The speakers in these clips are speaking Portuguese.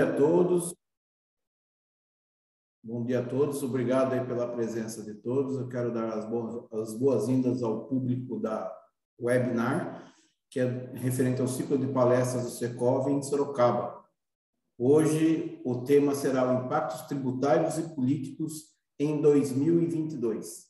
dia a todos. Bom dia a todos. Obrigado aí pela presença de todos. Eu quero dar as boas-vindas ao público da webinar, que é referente ao ciclo de palestras do Secov em Sorocaba. Hoje o tema será o impactos tributários e políticos em 2022.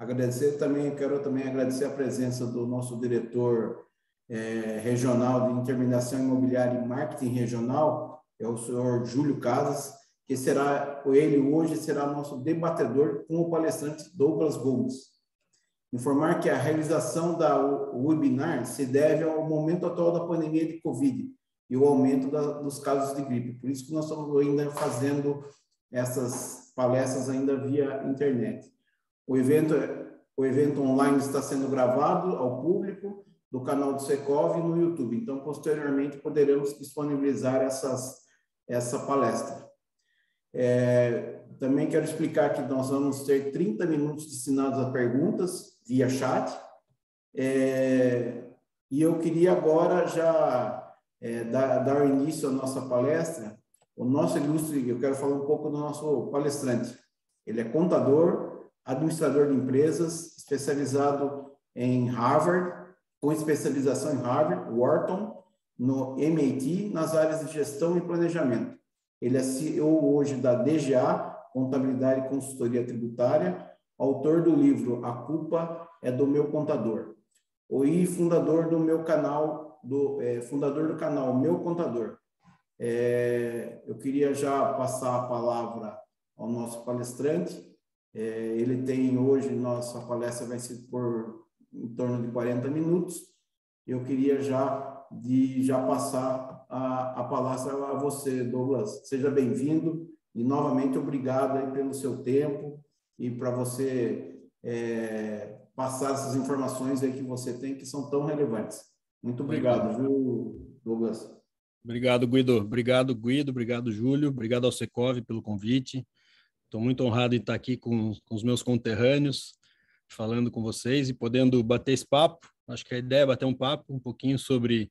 Agradecer também, quero também agradecer a presença do nosso diretor eh, regional de intermediação imobiliária e marketing regional, é o senhor Júlio Casas, que será ele hoje será nosso debatedor com o palestrante Douglas Gomes. Informar que a realização da webinar se deve ao momento atual da pandemia de Covid e o aumento da, dos casos de gripe. Por isso que nós estamos ainda fazendo essas palestras ainda via internet. O evento, o evento online está sendo gravado ao público do canal do Secov e no YouTube. Então, posteriormente, poderemos disponibilizar essas essa palestra. É, também quero explicar que nós vamos ter 30 minutos destinados a perguntas via chat. É, e eu queria agora já é, dar, dar, início à nossa palestra. O nosso ilustre, eu quero falar um pouco do nosso palestrante. Ele é contador, administrador de empresas, especializado em Harvard, com especialização em Harvard, Wharton, no MIT nas áreas de gestão e planejamento. Ele é CEO hoje da DGA, Contabilidade e Consultoria Tributária, autor do livro A Culpa é do Meu Contador, oi fundador do meu canal, do, é, fundador do canal Meu Contador. É, eu queria já passar a palavra ao nosso palestrante. É, ele tem hoje, nossa palestra vai ser por em torno de 40 minutos. Eu queria já de já passar a, a palavra a você, Douglas. Seja bem-vindo e novamente obrigado pelo seu tempo e para você é, passar essas informações aí que você tem que são tão relevantes. Muito obrigado, obrigado. viu, Douglas? Obrigado, Guido. Obrigado, Guido. Obrigado, Júlio. Obrigado ao Secov pelo convite. Estou muito honrado em estar aqui com, com os meus conterrâneos, falando com vocês e podendo bater esse papo Acho que a ideia é bater um papo um pouquinho sobre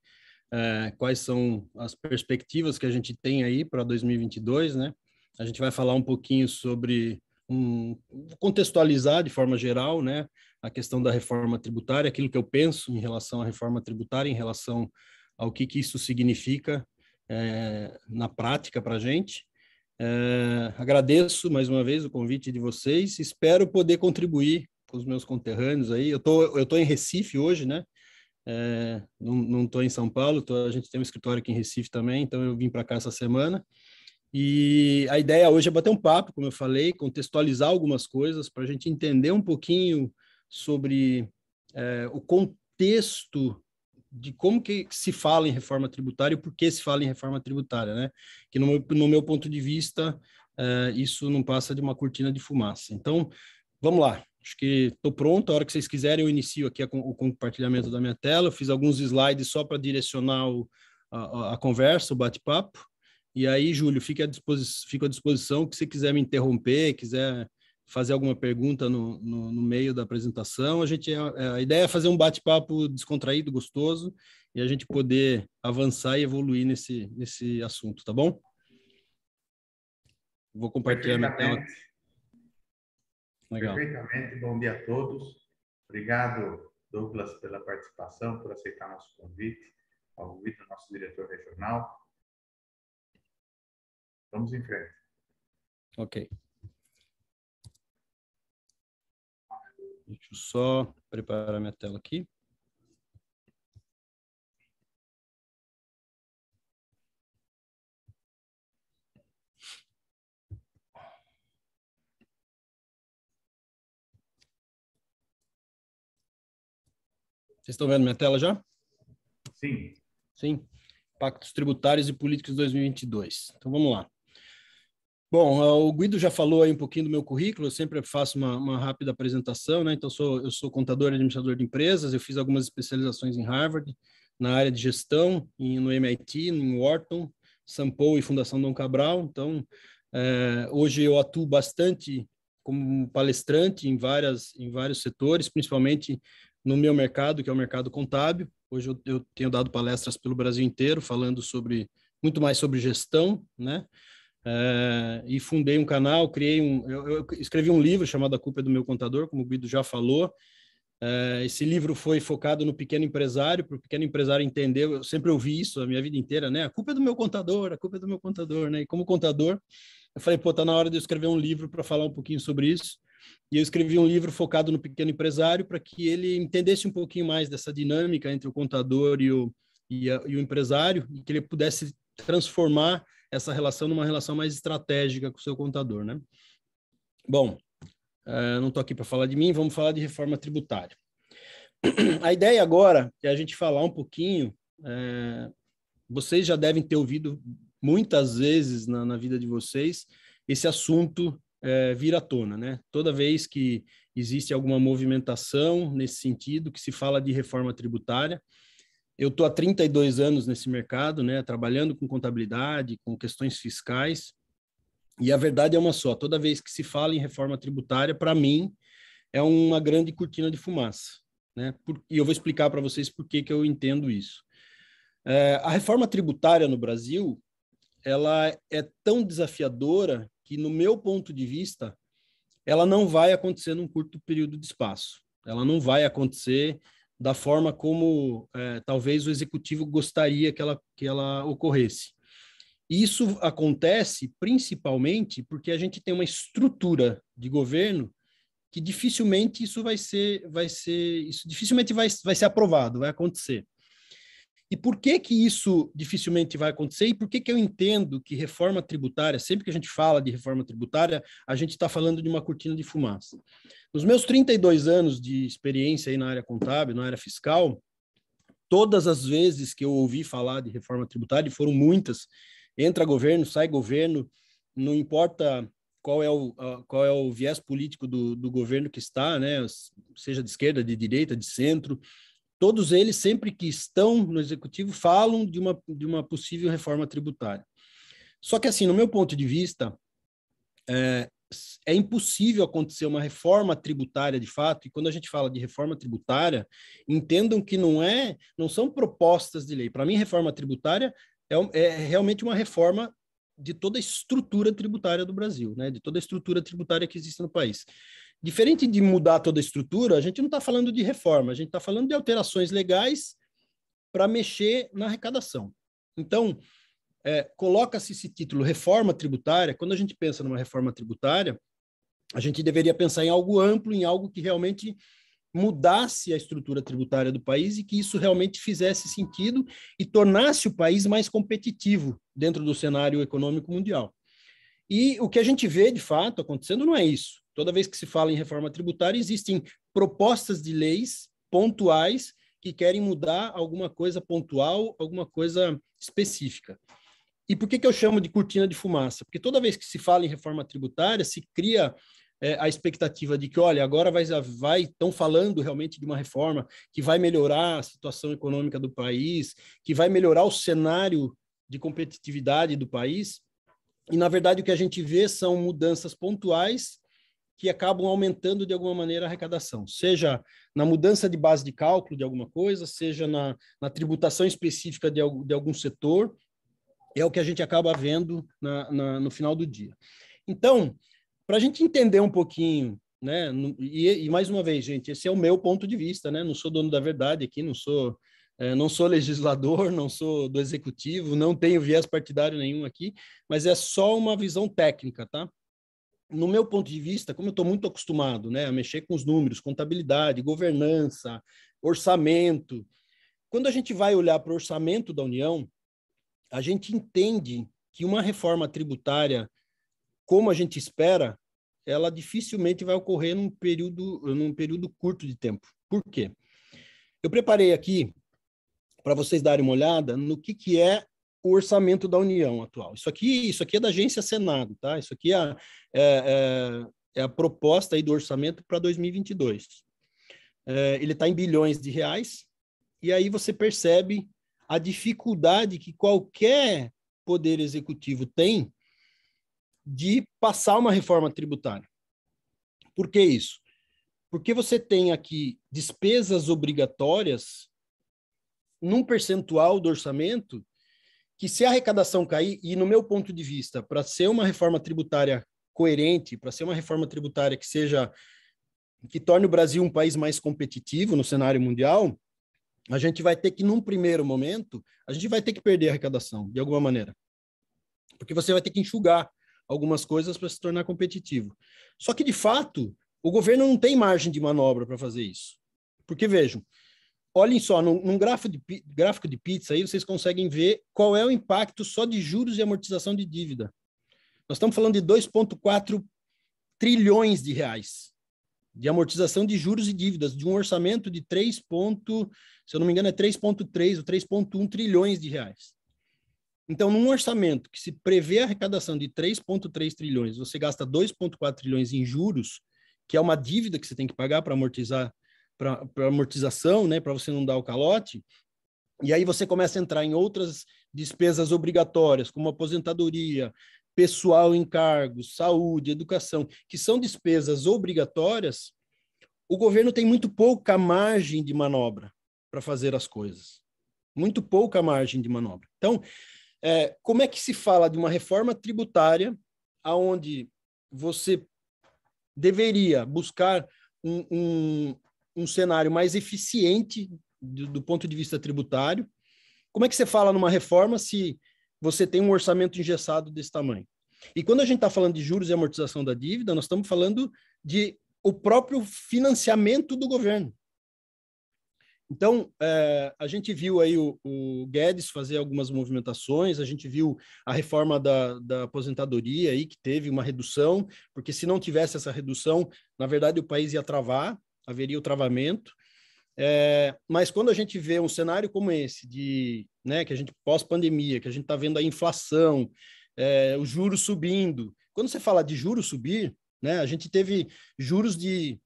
é, quais são as perspectivas que a gente tem aí para 2022, né? A gente vai falar um pouquinho sobre um, contextualizar de forma geral, né, a questão da reforma tributária, aquilo que eu penso em relação à reforma tributária, em relação ao que, que isso significa é, na prática para a gente. É, agradeço mais uma vez o convite de vocês, espero poder contribuir com os meus conterrâneos aí. Eu tô, eu tô em Recife hoje, né? É, não estou em São Paulo, tô, a gente tem um escritório aqui em Recife também, então eu vim para cá essa semana. E a ideia hoje é bater um papo, como eu falei, contextualizar algumas coisas para a gente entender um pouquinho sobre é, o contexto de como que se fala em reforma tributária e por que se fala em reforma tributária, né? Que no meu, no meu ponto de vista, é, isso não passa de uma cortina de fumaça. Então, vamos lá. Acho que estou pronto. A hora que vocês quiserem, eu inicio aqui a, o compartilhamento da minha tela. Eu fiz alguns slides só para direcionar o, a, a, conversa, o bate-papo. E aí, Júlio, fique à, fico à disposição que se quiser me interromper, quiser fazer alguma pergunta no, no, no meio da apresentação. A, gente, a, ideia é fazer um bate-papo descontraído, gostoso, e a gente poder avançar e evoluir nesse, nesse assunto, tá bom? Vou compartilhar minha tela. Legal. Perfeitamente, bom dia a todos. Obrigado, Douglas, pela participação, por aceitar nosso convite, ao Vitor, nosso diretor regional. Vamos em frente. Ok. Deixa eu só preparar minha tela aqui. Vocês estão vendo minha tela já? Sim. Sim. Pactos Tributários e Políticos 2022. Então vamos lá. Bom, ah, o Guido já falou aí um pouquinho do meu currículo, eu sempre faço uma, uma rápida apresentação, né? Então, sou, eu sou contador e administrador de empresas, eu fiz algumas especializações em Harvard, na área de gestão, em, no MIT, em Wharton, Sampo e Fundação Dom Cabral. Então, eh, hoje eu atuo bastante como palestrante em, várias, em vários setores, principalmente no meu mercado, que é o mercado contábil. Hoje eu, eu tenho dado palestras pelo Brasil inteiro falando sobre muito mais sobre gestão, né? É, e fundei um canal, criei um, eu, eu, escrevi um livro chamado A Culpa é do Meu Contador, como o Guido já falou. É, esse livro foi focado no pequeno empresário, para o pequeno empresário entender. Eu sempre ouvi isso a minha vida inteira, né? A culpa é do meu contador, a culpa é do meu contador, né? E como contador, eu falei, pô, tá na hora de eu escrever um livro para falar um pouquinho sobre isso. E eu escrevi um livro focado no pequeno empresário para que ele entendesse um pouquinho mais dessa dinâmica entre o contador e o, e, a, e o empresário, e que ele pudesse transformar essa relação numa relação mais estratégica com o seu contador, né? Bom, uh, não estou aqui para falar de mim, vamos falar de reforma tributária. A ideia agora é a gente falar um pouquinho. É, vocês já devem ter ouvido muitas vezes na, na vida de vocês esse assunto é, vir à tona, né? Toda vez que existe alguma movimentação nesse sentido, que se fala de reforma tributária, eu estou há 32 anos nesse mercado, né? Trabalhando com contabilidade, com questões fiscais, e a verdade é uma só: toda vez que se fala em reforma tributária, para mim, é uma grande cortina de fumaça. Né? Por, e eu vou explicar para vocês por que, que eu entendo isso. É, a reforma tributária no Brasil ela é tão desafiadora que, no meu ponto de vista, ela não vai acontecer num curto período de espaço. Ela não vai acontecer da forma como é, talvez o executivo gostaria que ela, que ela ocorresse. Isso acontece principalmente porque a gente tem uma estrutura de governo que dificilmente isso vai ser, vai ser, isso dificilmente vai, vai ser aprovado, vai acontecer. E por que que isso dificilmente vai acontecer? E por que que eu entendo que reforma tributária, sempre que a gente fala de reforma tributária, a gente está falando de uma cortina de fumaça? Nos meus 32 anos de experiência aí na área contábil, na área fiscal, todas as vezes que eu ouvi falar de reforma tributária, e foram muitas, entra governo, sai governo, não importa qual é o, qual é o viés político do, do governo que está, né? seja de esquerda, de direita, de centro, todos eles, sempre que estão no executivo, falam de uma, de uma possível reforma tributária. Só que, assim, no meu ponto de vista, é, é impossível acontecer uma reforma tributária de fato, e quando a gente fala de reforma tributária, entendam que não é, não são propostas de lei. Para mim, reforma tributária é, é, realmente uma reforma de toda a estrutura tributária do Brasil, né? de toda a estrutura tributária que existe no país diferente de mudar toda a estrutura, a gente não está falando de reforma, a gente está falando de alterações legais para mexer na arrecadação. Então, é, coloca-se esse título reforma tributária. Quando a gente pensa numa reforma tributária, a gente deveria pensar em algo amplo, em algo que realmente mudasse a estrutura tributária do país e que isso realmente fizesse sentido e tornasse o país mais competitivo dentro do cenário econômico mundial. E o que a gente vê de fato acontecendo não é isso. Toda vez que se fala em reforma tributária, existem propostas de leis pontuais que querem mudar alguma coisa pontual, alguma coisa específica. E por que, que eu chamo de cortina de fumaça? Porque toda vez que se fala em reforma tributária, se cria é, a expectativa de que, olha, agora vai vai estão falando realmente de uma reforma que vai melhorar a situação econômica do país, que vai melhorar o cenário de competitividade do país. E na verdade o que a gente vê são mudanças pontuais que acabam aumentando de alguma maneira a arrecadação, seja na mudança de base de cálculo de alguma coisa, seja na, na tributação específica de, de, algum setor, é o que a gente acaba vendo na, na, no final do dia. Então, para a gente entender um pouquinho, né, e, e, mais uma vez, gente, esse é o meu ponto de vista, né, não sou dono da verdade aqui, não sou, é, não sou legislador, não sou do executivo, não tenho viés partidário nenhum aqui, mas é só uma visão técnica, tá? no meu ponto de vista, como eu estou muito acostumado né, a mexer com os números, contabilidade, governança, orçamento, quando a gente vai olhar para o orçamento da União, a gente entende que uma reforma tributária, como a gente espera, ela dificilmente vai ocorrer num período, num período curto de tempo. Por quê? Eu preparei aqui para vocês darem uma olhada no que, que é o orçamento da União atual. Isso aqui, isso aqui é da agência Senado, tá? Isso aqui é, a, é, é, é a proposta aí do orçamento para 2022. É, ele está em bilhões de reais, e aí você percebe a dificuldade que qualquer poder executivo tem de passar uma reforma tributária. Por que isso? Porque você tem aqui despesas obrigatórias num percentual do orçamento que se a arrecadação cair, e no meu ponto de vista, para ser uma reforma tributária coerente, para ser uma reforma tributária que seja que torne o Brasil um país mais competitivo no cenário mundial, a gente vai ter que num primeiro momento, a gente vai ter que perder a arrecadação de alguma maneira. Porque você vai ter que enxugar algumas coisas para se tornar competitivo. Só que de fato, o governo não tem margem de manobra para fazer isso. Porque vejam, olhem só, num, num gráfico, de, gráfico de pizza aí vocês conseguem ver qual é o impacto só de juros e amortização de dívida. Nós estamos falando de 2,4 trilhões de reais de amortização de juros e dívidas, de um orçamento de 3. Ponto, se eu não me engano, é 3,3 ou 3,1 trilhões de reais. Então, num orçamento que se prevê a arrecadação de 3,3 trilhões, você gasta 2,4 trilhões em juros, que é uma dívida que você tem que pagar para amortizar para amortização, né, para você não dar o calote. E aí você começa a entrar em outras despesas obrigatórias, como aposentadoria, pessoal em cargos, saúde, educação, que são despesas obrigatórias, o governo tem muito pouca margem de manobra para fazer as coisas. Muito pouca margem de manobra. Então, é, como é que se fala de uma reforma tributária aonde você deveria buscar um, um, um cenário mais eficiente do, do ponto de vista tributário. Como é que você fala numa reforma se você tem um orçamento engessado desse tamanho? E quando a gente está falando de juros e amortização da dívida, nós estamos falando de o próprio financiamento do governo. Então, é, a gente viu aí o, o, Guedes fazer algumas movimentações, a gente viu a reforma da, da, aposentadoria aí, que teve uma redução, porque se não tivesse essa redução, na verdade o país ia travar haveria o travamento. É, mas quando a gente vê um cenário como esse, de né, que a gente pós-pandemia, que a gente está vendo a inflação, é, juros subindo. Quando você fala de juros subir, né, a gente teve juros de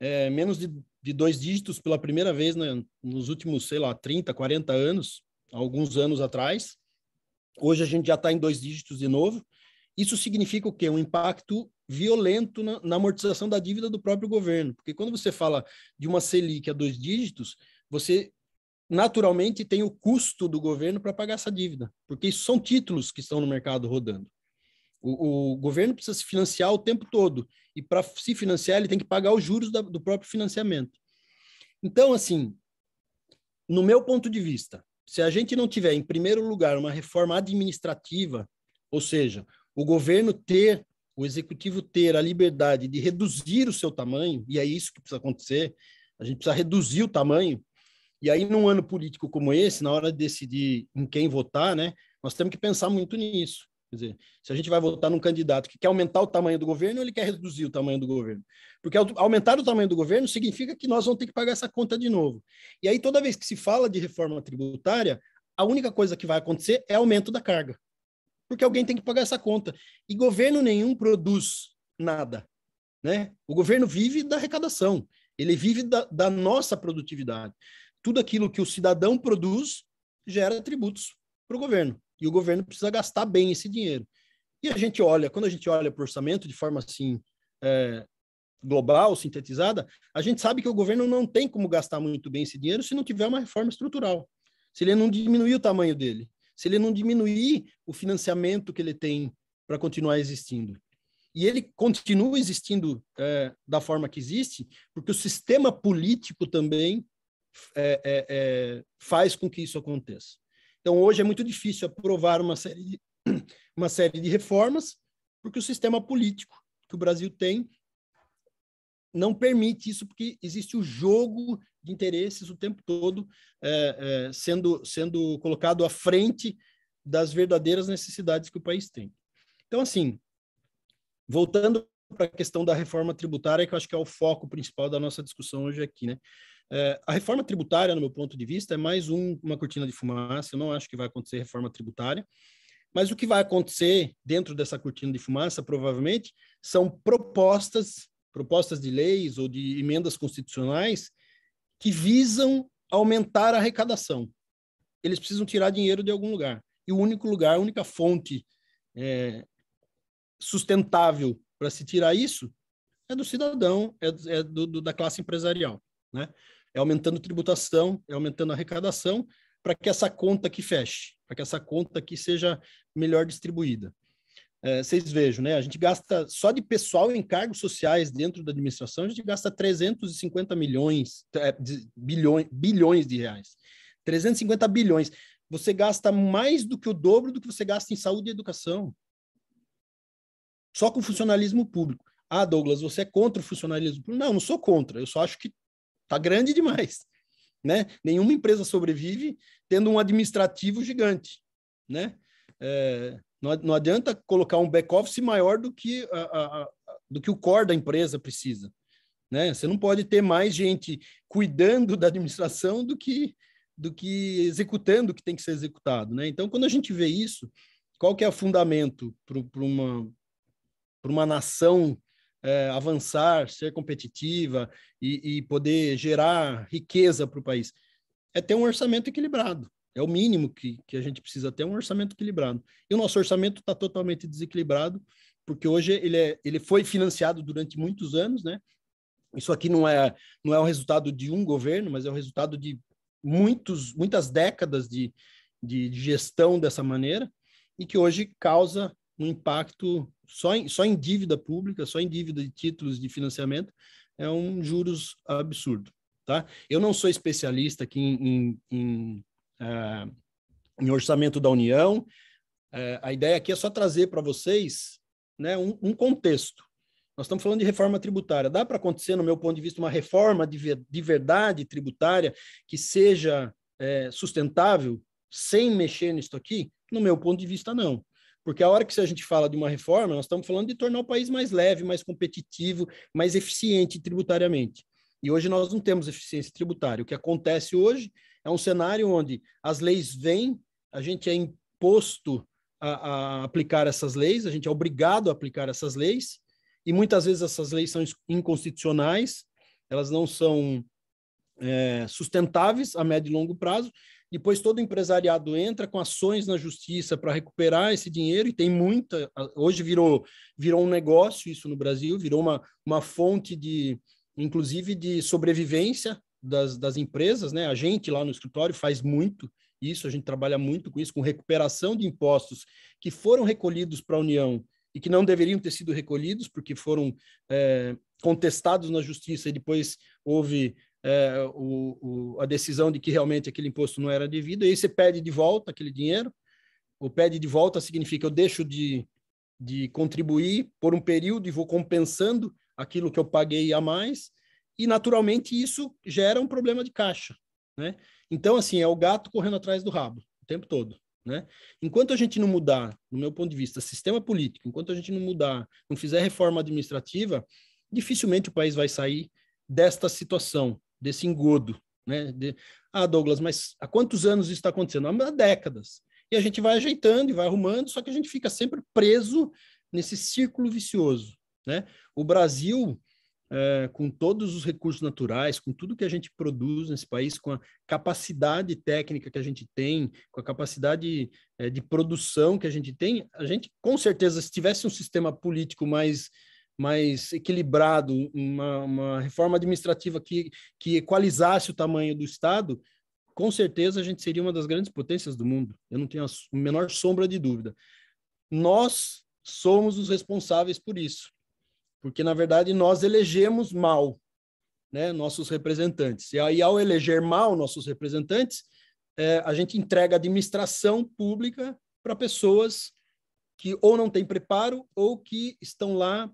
é, menos de, de, dois dígitos pela primeira vez né, nos últimos, sei lá, 30, 40 anos, alguns anos atrás. Hoje a gente já está em dois dígitos de novo. Isso significa o quê? Um impacto violento na, na, amortização da dívida do próprio governo. Porque quando você fala de uma Selic a dois dígitos, você naturalmente tem o custo do governo para pagar essa dívida, porque isso são títulos que estão no mercado rodando. O, o governo precisa se financiar o tempo todo, e para se financiar, ele tem que pagar os juros da, do próprio financiamento. Então, assim, no meu ponto de vista, se a gente não tiver, em primeiro lugar, uma reforma administrativa, ou seja, o governo ter o executivo ter a liberdade de reduzir o seu tamanho, e é isso que precisa acontecer, a gente precisa reduzir o tamanho, e aí num ano político como esse, na hora de decidir em quem votar, né, nós temos que pensar muito nisso. Quer dizer, se a gente vai votar num candidato que quer aumentar o tamanho do governo, ele quer reduzir o tamanho do governo. Porque aumentar o tamanho do governo significa que nós vamos ter que pagar essa conta de novo. E aí, toda vez que se fala de reforma tributária, a única coisa que vai acontecer é aumento da carga porque alguém tem que pagar essa conta. E governo nenhum produz nada. Né? O governo vive da arrecadação, ele vive da, da nossa produtividade. Tudo aquilo que o cidadão produz gera tributos para o governo. E o governo precisa gastar bem esse dinheiro. E a gente olha, quando a gente olha para o orçamento de forma assim é, global, sintetizada, a gente sabe que o governo não tem como gastar muito bem esse dinheiro se não tiver uma reforma estrutural, se ele não diminuir o tamanho dele se ele não diminuir o financiamento que ele tem para continuar existindo. E ele continua existindo é, da forma que existe, porque o sistema político também é, é, é faz com que isso aconteça. Então, hoje é muito difícil aprovar uma série de, uma série de reformas, porque o sistema político que o Brasil tem não permite isso, porque existe o jogo de interesses o tempo todo é, é, sendo, sendo colocado à frente das verdadeiras necessidades que o país tem. Então, assim, voltando para a questão da reforma tributária, que eu acho que é o foco principal da nossa discussão hoje aqui, né? É, a reforma tributária, no meu ponto de vista, é mais um, uma cortina de fumaça. Eu não acho que vai acontecer reforma tributária. Mas o que vai acontecer dentro dessa cortina de fumaça, provavelmente, são propostas, propostas de leis ou de emendas constitucionais que visam aumentar a arrecadação. Eles precisam tirar dinheiro de algum lugar. E o único lugar, a única fonte é, sustentável para se tirar isso é do cidadão, é, é do, do, da classe empresarial. Né? É aumentando tributação, é aumentando arrecadação, para que essa conta aqui feche, para que essa conta aqui seja melhor distribuída. Eh, vocês vejam, né? A gente gasta só de pessoal em cargos sociais dentro da administração, a gente gasta 350 milhões, é, bilhões, bilhões de reais. 350 bilhões. Você gasta mais do que o dobro do que você gasta em saúde e educação. Só com funcionalismo público. Ah, Douglas, você é contra o funcionalismo público? Não, não sou contra. Eu só acho que tá grande demais. Né? Nenhuma empresa sobrevive tendo um administrativo gigante, né? É, não, adianta colocar um back-office maior do que, a, a, a, do que o core da empresa precisa. Né? Você não pode ter mais gente cuidando da administração do que, do que executando o que tem que ser executado. Né? Então, quando a gente vê isso, qual que é o fundamento para uma, uma nação é, avançar, ser competitiva e, e poder gerar riqueza para o país? É ter um orçamento equilibrado. É o mínimo que, que a gente precisa ter é um orçamento equilibrado. E o nosso orçamento está totalmente desequilibrado, porque hoje ele, é, ele foi financiado durante muitos anos, né? Isso aqui não é não é o resultado de um governo, mas é o resultado de muitos muitas décadas de, de gestão dessa maneira e que hoje causa um impacto só em, só em dívida pública, só em dívida de títulos de financiamento, é um juros absurdo, tá? Eu não sou especialista aqui em, em, em ah, em orçamento da União. Ah, a ideia aqui é só trazer para vocês né, um, um contexto. Nós estamos falando de reforma tributária. Dá para acontecer, no meu ponto de vista, uma reforma de, ver, de verdade tributária que seja é, sustentável sem mexer nisso aqui? No meu ponto de vista, não. Porque a hora que a gente fala de uma reforma, nós estamos falando de tornar o país mais leve, mais competitivo, mais eficiente tributariamente. E hoje nós não temos eficiência tributária. O que acontece hoje é um cenário onde as leis vêm, a gente é imposto a, a aplicar essas leis, a gente é obrigado a aplicar essas leis, e muitas vezes essas leis são inconstitucionais, elas não são é, sustentáveis a médio e longo prazo. Depois todo empresariado entra com ações na justiça para recuperar esse dinheiro e tem muita. Hoje virou virou um negócio isso no Brasil, virou uma, uma fonte de inclusive de sobrevivência das, das empresas, né? A gente lá no escritório faz muito isso, a gente trabalha muito com isso, com recuperação de impostos que foram recolhidos para a União e que não deveriam ter sido recolhidos porque foram é, contestados na justiça e depois houve é, o, o, a decisão de que realmente aquele imposto não era devido, e aí você pede de volta aquele dinheiro. O pede de volta significa eu deixo de, de contribuir por um período e vou compensando aquilo que eu paguei a mais e naturalmente isso gera um problema de caixa, né? Então, assim, é o gato correndo atrás do rabo o tempo todo, né? Enquanto a gente não mudar, no meu ponto de vista, sistema político, enquanto a gente não mudar, não fizer reforma administrativa, dificilmente o país vai sair desta situação, desse engodo, né? De, ah, Douglas, mas há quantos anos isso está acontecendo? Há décadas. E a gente vai ajeitando e vai arrumando, só que a gente fica sempre preso nesse círculo vicioso, né? O Brasil é, com todos os recursos naturais, com tudo que a gente produz nesse país, com a capacidade técnica que a gente tem, com a capacidade é, de produção que a gente tem, a gente, com certeza, se tivesse um sistema político mais mais equilibrado, uma, uma reforma administrativa que, que equalizasse o tamanho do Estado, com certeza a gente seria uma das grandes potências do mundo. Eu não tenho a menor sombra de dúvida. Nós somos os responsáveis por isso porque na verdade nós elegemos mal, né, nossos representantes. E aí ao eleger mal nossos representantes, é, a gente entrega administração pública para pessoas que ou não têm preparo ou que estão lá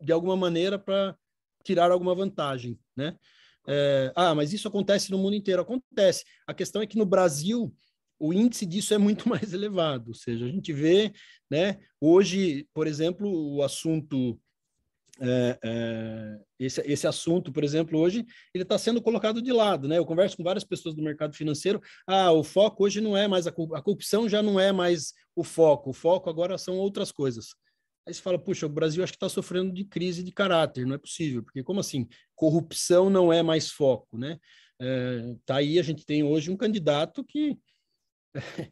de alguma maneira para tirar alguma vantagem, né? É, ah, mas isso acontece no mundo inteiro, acontece. A questão é que no Brasil o índice disso é muito mais elevado, ou seja, a gente vê, né? Hoje, por exemplo, o assunto é, é, esse, esse assunto, por exemplo, hoje, ele está sendo colocado de lado. Né? Eu converso com várias pessoas do mercado financeiro, ah, o foco hoje não é mais, a, a corrupção já não é mais o foco, o foco agora são outras coisas. Aí você fala, puxa, o Brasil acho que está sofrendo de crise de caráter, não é possível, porque como assim? Corrupção não é mais foco, né? É, tá aí, a gente tem hoje um candidato que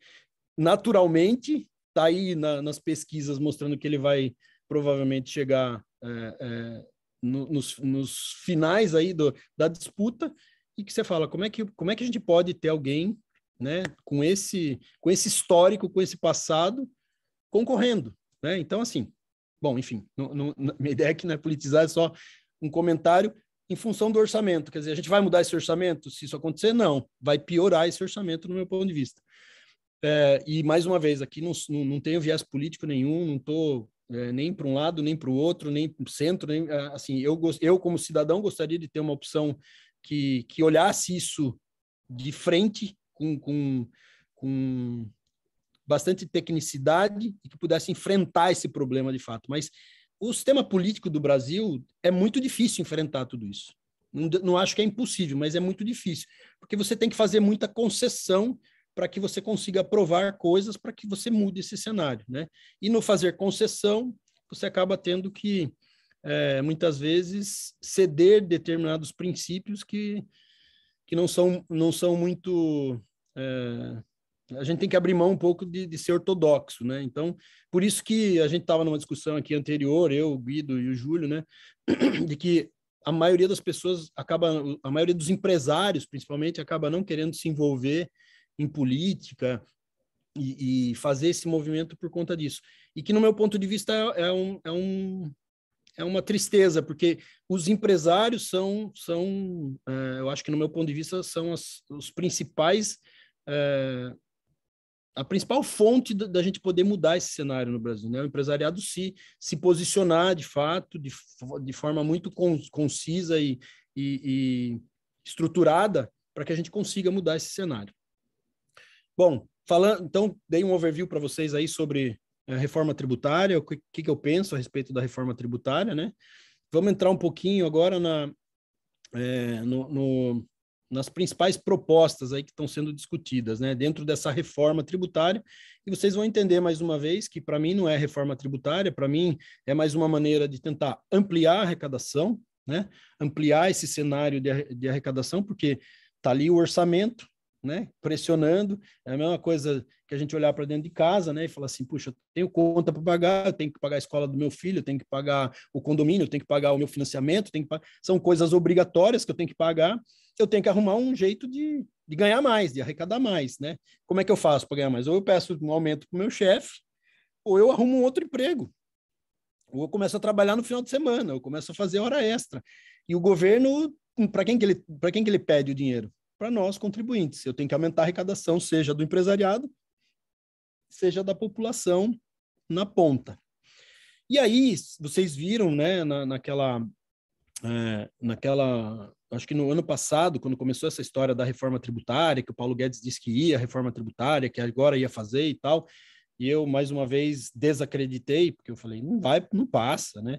naturalmente tá aí na, nas pesquisas mostrando que ele vai provavelmente chegar é, é, no, nos, nos, finais aí do, da disputa e que você fala como é que, como é que a gente pode ter alguém né, com, esse, com esse histórico, com esse passado, concorrendo. Né? Então, assim, bom, enfim, não, minha ideia aqui é não é politizar, é só um comentário em função do orçamento. Quer dizer, a gente vai mudar esse orçamento? Se isso acontecer, não. Vai piorar esse orçamento, no meu ponto de vista. É, e, mais uma vez, aqui não, não, não tenho viés político nenhum, não estou é, nem para um lado, nem para o outro, nem para o centro, nem, é, assim, eu, eu como cidadão gostaria de ter uma opção que, que olhasse isso de frente com, com, com bastante tecnicidade e que pudesse enfrentar esse problema de fato. Mas o sistema político do Brasil é muito difícil enfrentar tudo isso. Não, não acho que é impossível, mas é muito difícil, porque você tem que fazer muita concessão para que você consiga aprovar coisas para que você mude esse cenário, né? E no fazer concessão, você acaba tendo que, é, muitas vezes, ceder determinados princípios que, que não, são, não são muito... É, a gente tem que abrir mão um pouco de, de, ser ortodoxo, né? Então, por isso que a gente estava numa discussão aqui anterior, eu, o Guido e o Júlio, né? De que a maioria das pessoas acaba, a maioria dos empresários, principalmente, acaba não querendo se envolver em política e, e, fazer esse movimento por conta disso. E que, no meu ponto de vista, é, é, um, é, um, é uma tristeza, porque os empresários são, são é, eu acho que, no meu ponto de vista, são as, os principais. É, a principal fonte da, gente poder mudar esse cenário no Brasil, né? O empresariado se, se posicionar de fato, de, de forma muito concisa e, e, e estruturada, para que a gente consiga mudar esse cenário. Bom, falando, então dei um overview para vocês aí sobre a eh, reforma tributária, o que, que eu penso a respeito da reforma tributária, né? Vamos entrar um pouquinho agora na, é, no, no, nas principais propostas aí que estão sendo discutidas, né, dentro dessa reforma tributária. E vocês vão entender mais uma vez que para mim não é reforma tributária, para mim é mais uma maneira de tentar ampliar a arrecadação, né, ampliar esse cenário de, de arrecadação, porque está ali o orçamento, né, pressionando. É a mesma coisa que a gente olhar para dentro de casa, né, e falar assim, puxa, eu tenho conta para pagar, eu tenho que pagar a escola do meu filho, eu tenho que pagar o condomínio, eu tenho que pagar o meu financiamento, tem que pagar... são coisas obrigatórias que eu tenho que pagar. Eu tenho que arrumar um jeito de, de ganhar mais, de arrecadar mais, né? Como é que eu faço para ganhar mais? Ou eu peço um aumento para o meu chefe, ou eu arrumo um outro emprego, ou eu começo a trabalhar no final de semana, ou eu começo a fazer hora extra. E o governo, para quem que ele, para quem que ele pede o dinheiro? para nós contribuintes. Eu tenho que aumentar a arrecadação, seja do empresariado, seja da população na ponta. E aí, vocês viram, né, na, naquela, é, naquela, acho que no ano passado, quando começou essa história da reforma tributária, que o Paulo Guedes disse que ia a reforma tributária, que agora ia fazer e tal, e eu mais uma vez desacreditei, porque eu falei, não vai, não passa, né?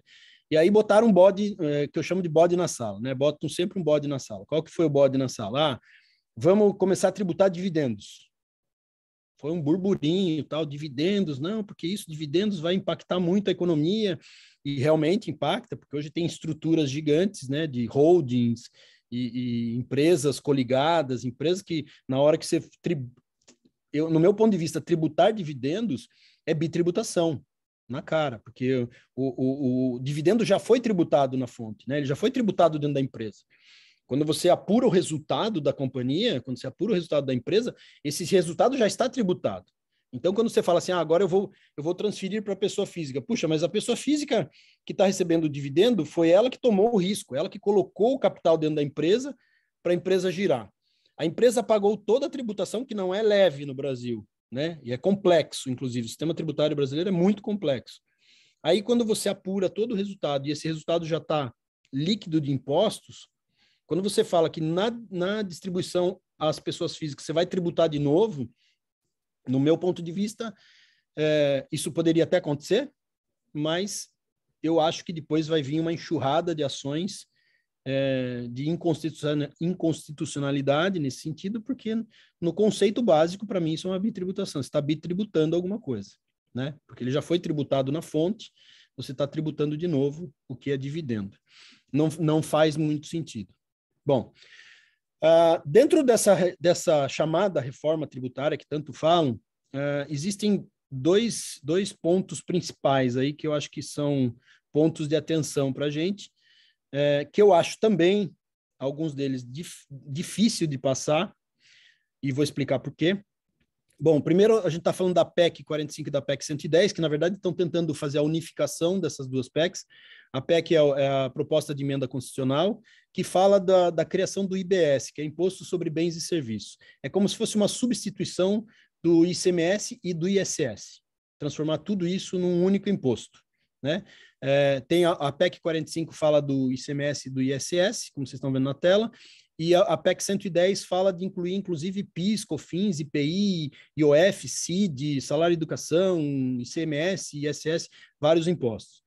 E aí botaram um bode, é, que eu chamo de bode na sala, né? Botam sempre um bode na sala. Qual que foi o bode na sala? Ah, vamos começar a tributar dividendos. Foi um burburinho, tal, dividendos, não, porque isso, dividendos vai impactar muito a economia, e realmente impacta, porque hoje tem estruturas gigantes, né, de holdings e, e empresas coligadas, empresas que, na hora que você... Tri... Eu, no meu ponto de vista, tributar dividendos é bitributação na cara, porque o, o, o dividendo já foi tributado na fonte, né? ele já foi tributado dentro da empresa. Quando você apura o resultado da companhia, quando você apura o resultado da empresa, esse resultado já está tributado. Então, quando você fala assim, ah, agora eu vou, eu vou transferir para a pessoa física. Puxa, mas a pessoa física que está recebendo o dividendo foi ela que tomou o risco, ela que colocou o capital dentro da empresa para a empresa girar. A empresa pagou toda a tributação, que não é leve no Brasil né? E é complexo, inclusive. O sistema tributário brasileiro é muito complexo. Aí, quando você apura todo o resultado e esse resultado já está líquido de impostos, quando você fala que na, na distribuição às pessoas físicas você vai tributar de novo, no meu ponto de vista, é, isso poderia até acontecer, mas eu acho que depois vai vir uma enxurrada de ações é, de inconstitucionalidade nesse sentido, porque no conceito básico, para mim, isso é uma bitributação. Você está bitributando alguma coisa, né? Porque ele já foi tributado na fonte, você está tributando de novo o que é dividendo. Não, não faz muito sentido. Bom, uh, dentro dessa, dessa chamada reforma tributária que tanto falam, uh, existem dois, dois pontos principais aí que eu acho que são pontos de atenção para a gente é, que eu acho também, alguns deles, dif difícil de passar, e vou explicar por quê. Bom, primeiro a gente está falando da PEC 45 e da PEC 110, que na verdade estão tentando fazer a unificação dessas duas PECs. A PEC é, é a proposta de emenda constitucional, que fala da, da criação do IBS, que é Imposto sobre Bens e Serviços. É como se fosse uma substituição do ICMS e do ISS, transformar tudo isso num único imposto. Né? É, tem a, a, PEC 45 fala do ICMS e do ISS, como vocês estão vendo na tela, e a, a PEC 110 fala de incluir, inclusive, PIS, COFINS, IPI, IOF, CID, salário de educação, ICMS, ISS, vários impostos.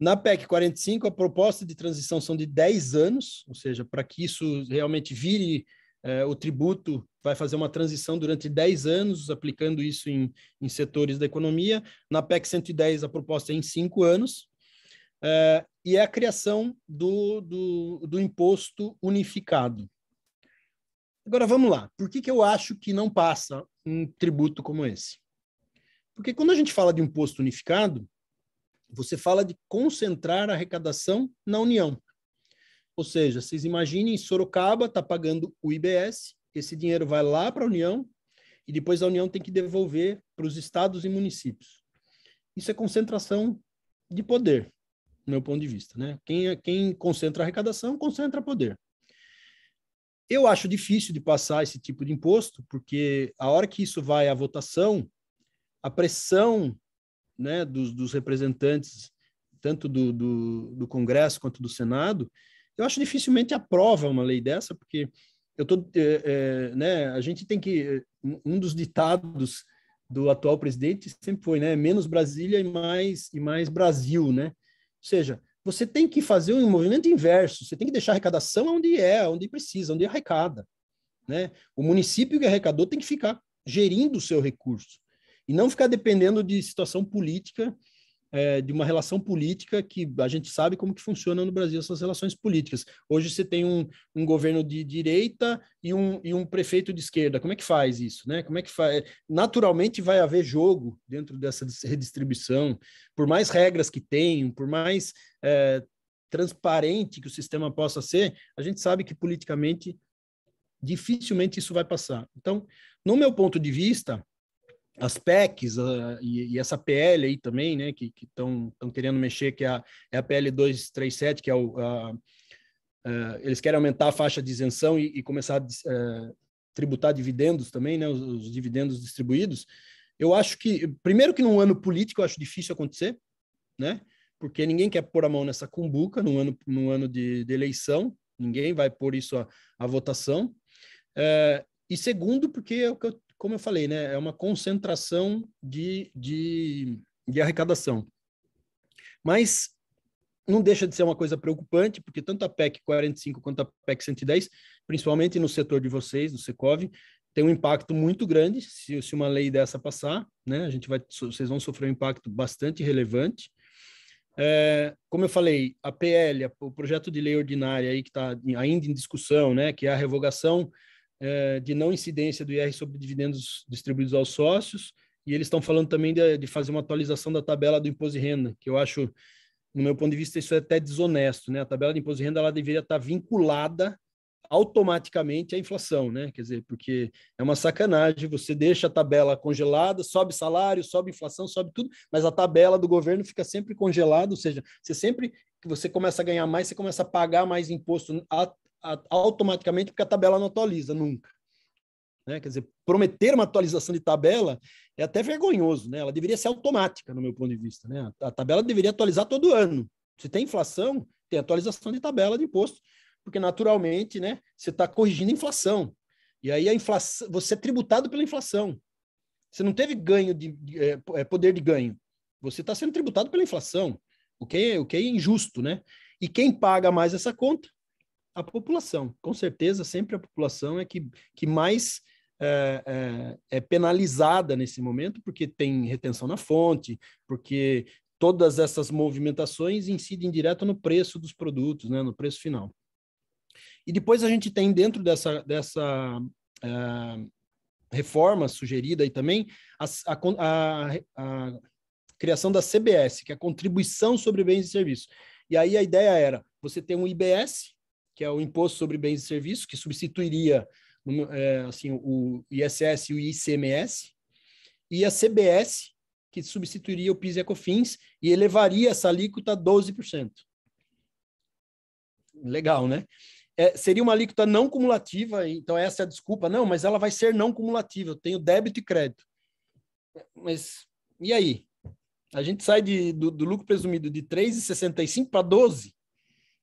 Na PEC 45, a proposta de transição são de 10 anos, ou seja, para que isso realmente vire é, o tributo vai fazer uma transição durante 10 anos, aplicando isso em, em setores da economia. Na PEC 110, a proposta é em 5 anos. É, e é a criação do, do, do imposto unificado. Agora vamos lá. Por que, que eu acho que não passa um tributo como esse? Porque quando a gente fala de imposto unificado, você fala de concentrar a arrecadação na União. Ou seja, vocês imaginem, Sorocaba está pagando o IBS, esse dinheiro vai lá para a União e depois a União tem que devolver para os estados e municípios. Isso é concentração de poder, do meu ponto de vista. Né? Quem, é, quem concentra arrecadação, concentra poder. Eu acho difícil de passar esse tipo de imposto, porque a hora que isso vai à votação, a pressão né, dos, dos representantes, tanto do, do, do Congresso quanto do Senado, eu acho dificilmente aprova uma lei dessa, porque eu tô, é, é, né, a gente tem que. É, um dos ditados do atual presidente sempre foi, né? Menos Brasília e mais, e mais Brasil, né? Ou seja, você tem que fazer um movimento inverso, você tem que deixar a arrecadação onde é, onde precisa, onde arrecada. Né? O município que arrecadou tem que ficar gerindo o seu recurso e não ficar dependendo de situação política é, de uma relação política que a gente sabe como que funciona no Brasil essas relações políticas. Hoje você tem um, um governo de direita e um, e um prefeito de esquerda. Como é que faz isso? Né? Como é que faz? É, naturalmente vai haver jogo dentro dessa redistribuição, por mais regras que tenham, por mais é, transparente que o sistema possa ser, a gente sabe que politicamente dificilmente isso vai passar. Então, no meu ponto de vista, as PECs ah, e, e, essa PL aí também, né, que estão que querendo mexer, que é a, é a PL 237, que é o, a, a, eles querem aumentar a faixa de isenção e, e começar a eh, tributar dividendos também, né, os, os, dividendos distribuídos. Eu acho que, primeiro que num ano político, eu acho difícil acontecer, né, porque ninguém quer pôr a mão nessa cumbuca num ano, num ano de, de eleição, ninguém vai pôr isso à, à votação. É, e segundo, porque é o que eu como eu falei, né, é uma concentração de, de, de arrecadação. Mas não deixa de ser uma coisa preocupante, porque tanto a PEC 45 quanto a PEC 110, principalmente no setor de vocês, do Secov, tem um impacto muito grande se, se uma lei dessa passar, né? A gente vai, vocês vão sofrer um impacto bastante relevante. É, como eu falei, a PL, o projeto de lei ordinária aí que está ainda em discussão, né? Que é a revogação eh, de não incidência do IR sobre dividendos distribuídos aos sócios, e eles estão falando também de, de, fazer uma atualização da tabela do imposto de renda, que eu acho, no meu ponto de vista, isso é até desonesto, né? A tabela de imposto de renda ela deveria estar tá vinculada automaticamente à inflação, né? Quer dizer, porque é uma sacanagem, você deixa a tabela congelada, sobe salário, sobe inflação, sobe tudo, mas a tabela do governo fica sempre congelada, ou seja, você sempre que você começa a ganhar mais, você começa a pagar mais imposto automaticamente porque a tabela não atualiza nunca. Né? Quer dizer, prometer uma atualização de tabela é até vergonhoso, né? Ela deveria ser automática, no meu ponto de vista, né? A tabela deveria atualizar todo ano. Se tem inflação, tem atualização de tabela de imposto, porque naturalmente, né? Você está corrigindo a inflação. E aí a inflação, você é tributado pela inflação. Você não teve ganho de, é, é, poder de ganho. Você está sendo tributado pela inflação, o que, o que é injusto, né? E quem paga mais essa conta? a população. Com certeza, sempre a população é que, que mais é, é, é penalizada nesse momento, porque tem retenção na fonte, porque todas essas movimentações incidem direto no preço dos produtos, né, no preço final. E depois a gente tem dentro dessa, dessa é, reforma sugerida aí também a, a, a, a, criação da CBS, que é a Contribuição sobre Bens e Serviços. E aí a ideia era você ter um IBS, que é o Imposto sobre Bens e Serviços, que substituiria é, assim, o ISS e o ICMS, e a CBS, que substituiria o PIS e a COFINS e elevaria essa alíquota a 12%. Legal, né? É, seria uma alíquota não cumulativa, então essa é a desculpa. Não, mas ela vai ser não cumulativa, eu tenho débito e crédito. Mas e aí? A gente sai de, do, do lucro presumido de 3,65 para 12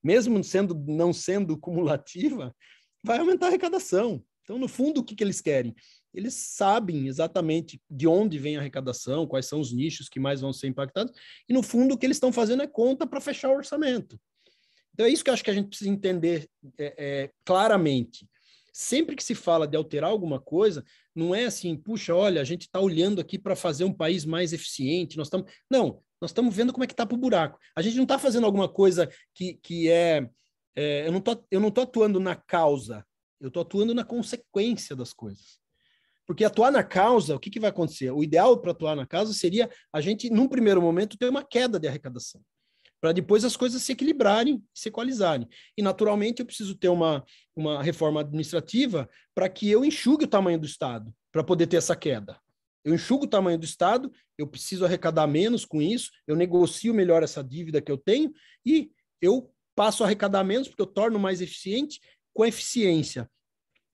mesmo sendo não sendo cumulativa, vai aumentar a arrecadação. Então, no fundo, o que, que eles querem? Eles sabem exatamente de onde vem a arrecadação, quais são os nichos que mais vão ser impactados, e no fundo o que eles estão fazendo é conta para fechar o orçamento. Então, é isso que eu acho que a gente precisa entender é, é, claramente. Sempre que se fala de alterar alguma coisa, não é assim, puxa, olha, a gente está olhando aqui para fazer um país mais eficiente, nós estamos. Não, nós estamos vendo como é que está para o buraco. A gente não está fazendo alguma coisa que, que é, é eu não tô, eu não estou atuando na causa, eu estou atuando na consequência das coisas. Porque atuar na causa, o que, que vai acontecer? O ideal para atuar na causa seria a gente, num primeiro momento, ter uma queda de arrecadação, para depois as coisas se equilibrarem, se equalizarem. E, naturalmente, eu preciso ter uma, uma reforma administrativa para que eu enxugue o tamanho do Estado, para poder ter essa queda. Eu enxugo o tamanho do Estado, eu preciso arrecadar menos com isso, eu negocio melhor essa dívida que eu tenho e eu passo a arrecadar menos porque eu torno mais eficiente com a eficiência.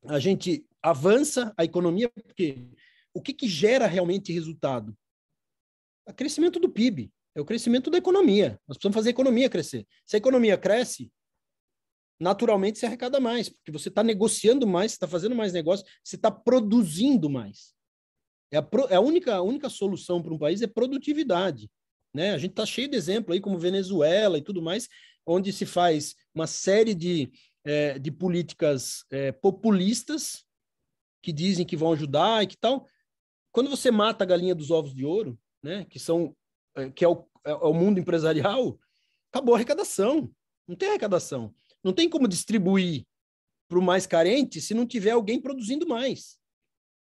A gente avança a economia porque o que, que gera realmente resultado? O crescimento do PIB, é o crescimento da economia. Nós precisamos fazer a economia crescer. Se a economia cresce, naturalmente se arrecada mais, porque você está negociando mais, você está fazendo mais negócio, você está produzindo mais. É a, é a única, única solução para um país é produtividade. Né? A gente está cheio de exemplo aí, como Venezuela e tudo mais, onde se faz uma série de, é, de políticas é, populistas que dizem que vão ajudar e que tal. Quando você mata a galinha dos ovos de ouro, né, que são é, que é o, é, é o mundo empresarial, acabou a arrecadação. Não tem arrecadação. Não tem como distribuir para o mais carente se não tiver alguém produzindo mais.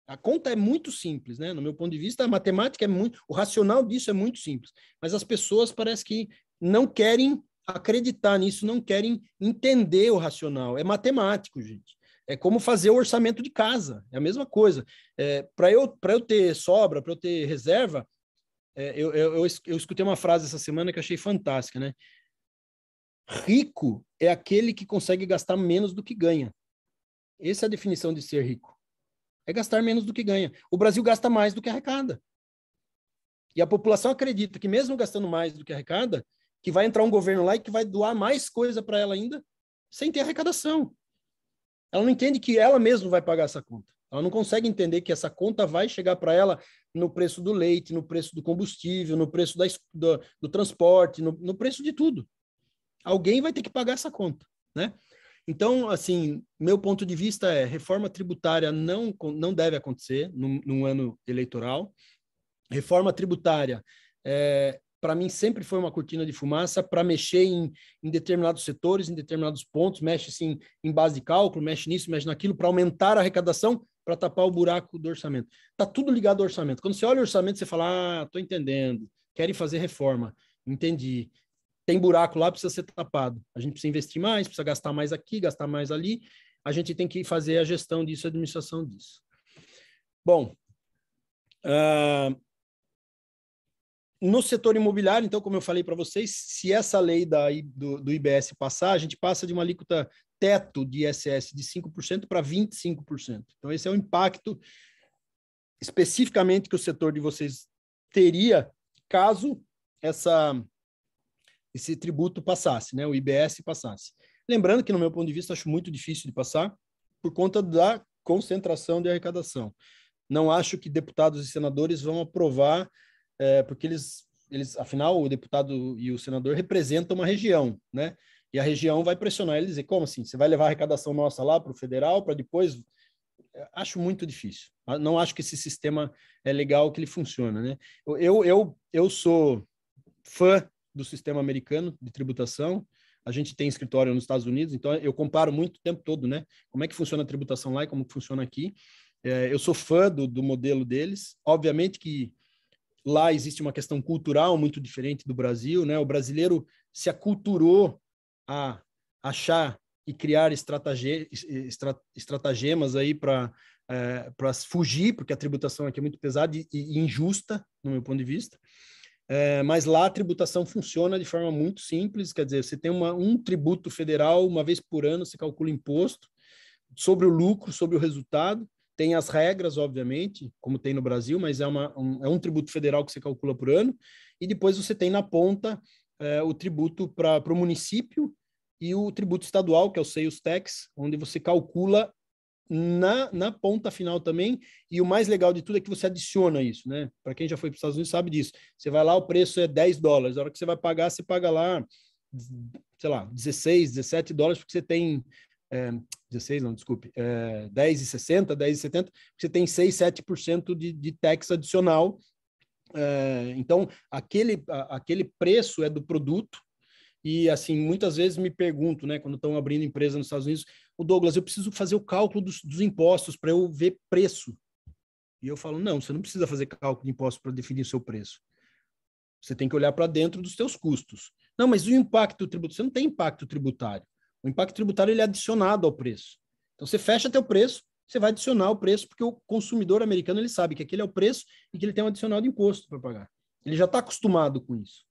A conta é muito simples, né? No meu ponto de vista, a matemática é muito, o racional disso é muito simples. Mas as pessoas parece que não querem acreditar nisso, não querem entender o racional. É matemático, gente. É como fazer o orçamento de casa, é a mesma coisa. É, para eu, eu ter sobra, para eu ter reserva, é, eu, eu, eu escutei uma frase essa semana que achei fantástica, né? Rico é aquele que consegue gastar menos do que ganha. Essa é a definição de ser rico. É gastar menos do que ganha. O Brasil gasta mais do que arrecada. E a população acredita que mesmo gastando mais do que arrecada, que vai entrar um governo lá e que vai doar mais coisa para ela ainda, sem ter arrecadação. Ela não entende que ela mesma vai pagar essa conta. Ela não consegue entender que essa conta vai chegar para ela no preço do leite, no preço do combustível, no preço da, do, do transporte, no, no preço de tudo. Alguém vai ter que pagar essa conta, né? Então, assim, meu ponto de vista é reforma tributária não, não deve acontecer num, num ano eleitoral. Reforma tributária, é, para mim, sempre foi uma cortina de fumaça para mexer em, em, determinados setores, em determinados pontos, mexe assim, em base de cálculo, mexe nisso, mexe naquilo, para aumentar a arrecadação, para tapar o buraco do orçamento. Está tudo ligado ao orçamento. Quando você olha o orçamento, você fala, ah, estou entendendo, querem fazer reforma, entendi tem buraco lá, precisa ser tapado. A gente precisa investir mais, precisa gastar mais aqui, gastar mais ali. A gente tem que fazer a gestão disso, a administração disso. Bom, uh, no setor imobiliário, então, como eu falei para vocês, se essa lei da, do, do, IBS passar, a gente passa de uma alíquota teto de ISS de 5% para 25%. Então, esse é o impacto especificamente que o setor de vocês teria caso essa esse tributo passasse, né? O IBS passasse. Lembrando que, no meu ponto de vista, acho muito difícil de passar por conta da concentração de arrecadação. Não acho que deputados e senadores vão aprovar, é, porque eles, eles, afinal, o deputado e o senador representam uma região, né? E a região vai pressionar eles e dizer, como assim? Você vai levar a arrecadação nossa lá para o federal para depois é, acho muito difícil. Ah, não acho que esse sistema é legal que ele funciona, né? Eu, eu, eu sou fã do sistema americano de tributação. A gente tem escritório nos Estados Unidos, então eu comparo muito o tempo todo, né? Como é que funciona a tributação lá e como funciona aqui. É, eu sou fã do, do modelo deles. Obviamente que lá existe uma questão cultural muito diferente do Brasil, né? O brasileiro se aculturou a achar e criar estratagemas aí para é, para fugir, porque a tributação aqui é muito pesada e, e injusta, no meu ponto de vista. É, mas lá a tributação funciona de forma muito simples, quer dizer, você tem uma, um tributo federal uma vez por ano, você calcula imposto sobre o lucro, sobre o resultado, tem as regras, obviamente, como tem no Brasil, mas é, uma, um, é um tributo federal que você calcula por ano, e depois você tem na ponta é, o tributo para o município e o tributo estadual, que é o Seios Tax, onde você calcula na, na ponta final também. E o mais legal de tudo é que você adiciona isso, né? Para quem já foi para os Estados Unidos sabe disso. Você vai lá, o preço é 10 dólares. A hora que você vai pagar, você paga lá, sei lá, 16, 17 dólares, porque você tem. É, 16, não, desculpe, é, 10,60, 10,70, você tem 6, 7% de, de tax adicional. É, então, aquele, aquele preço é do produto, e assim, muitas vezes me pergunto, né, quando estão abrindo empresa nos Estados Unidos, o Douglas, eu preciso fazer o cálculo dos, dos impostos para eu ver preço. E eu falo, não, você não precisa fazer cálculo de impostos para definir o seu preço. Você tem que olhar para dentro dos seus custos. Não, mas o impacto tributário, você não tem impacto tributário. O impacto tributário ele é adicionado ao preço. Então você fecha teu preço, você vai adicionar o preço porque o consumidor americano ele sabe que aquele é o preço e que ele tem um adicional de imposto para pagar. Ele já está acostumado com isso.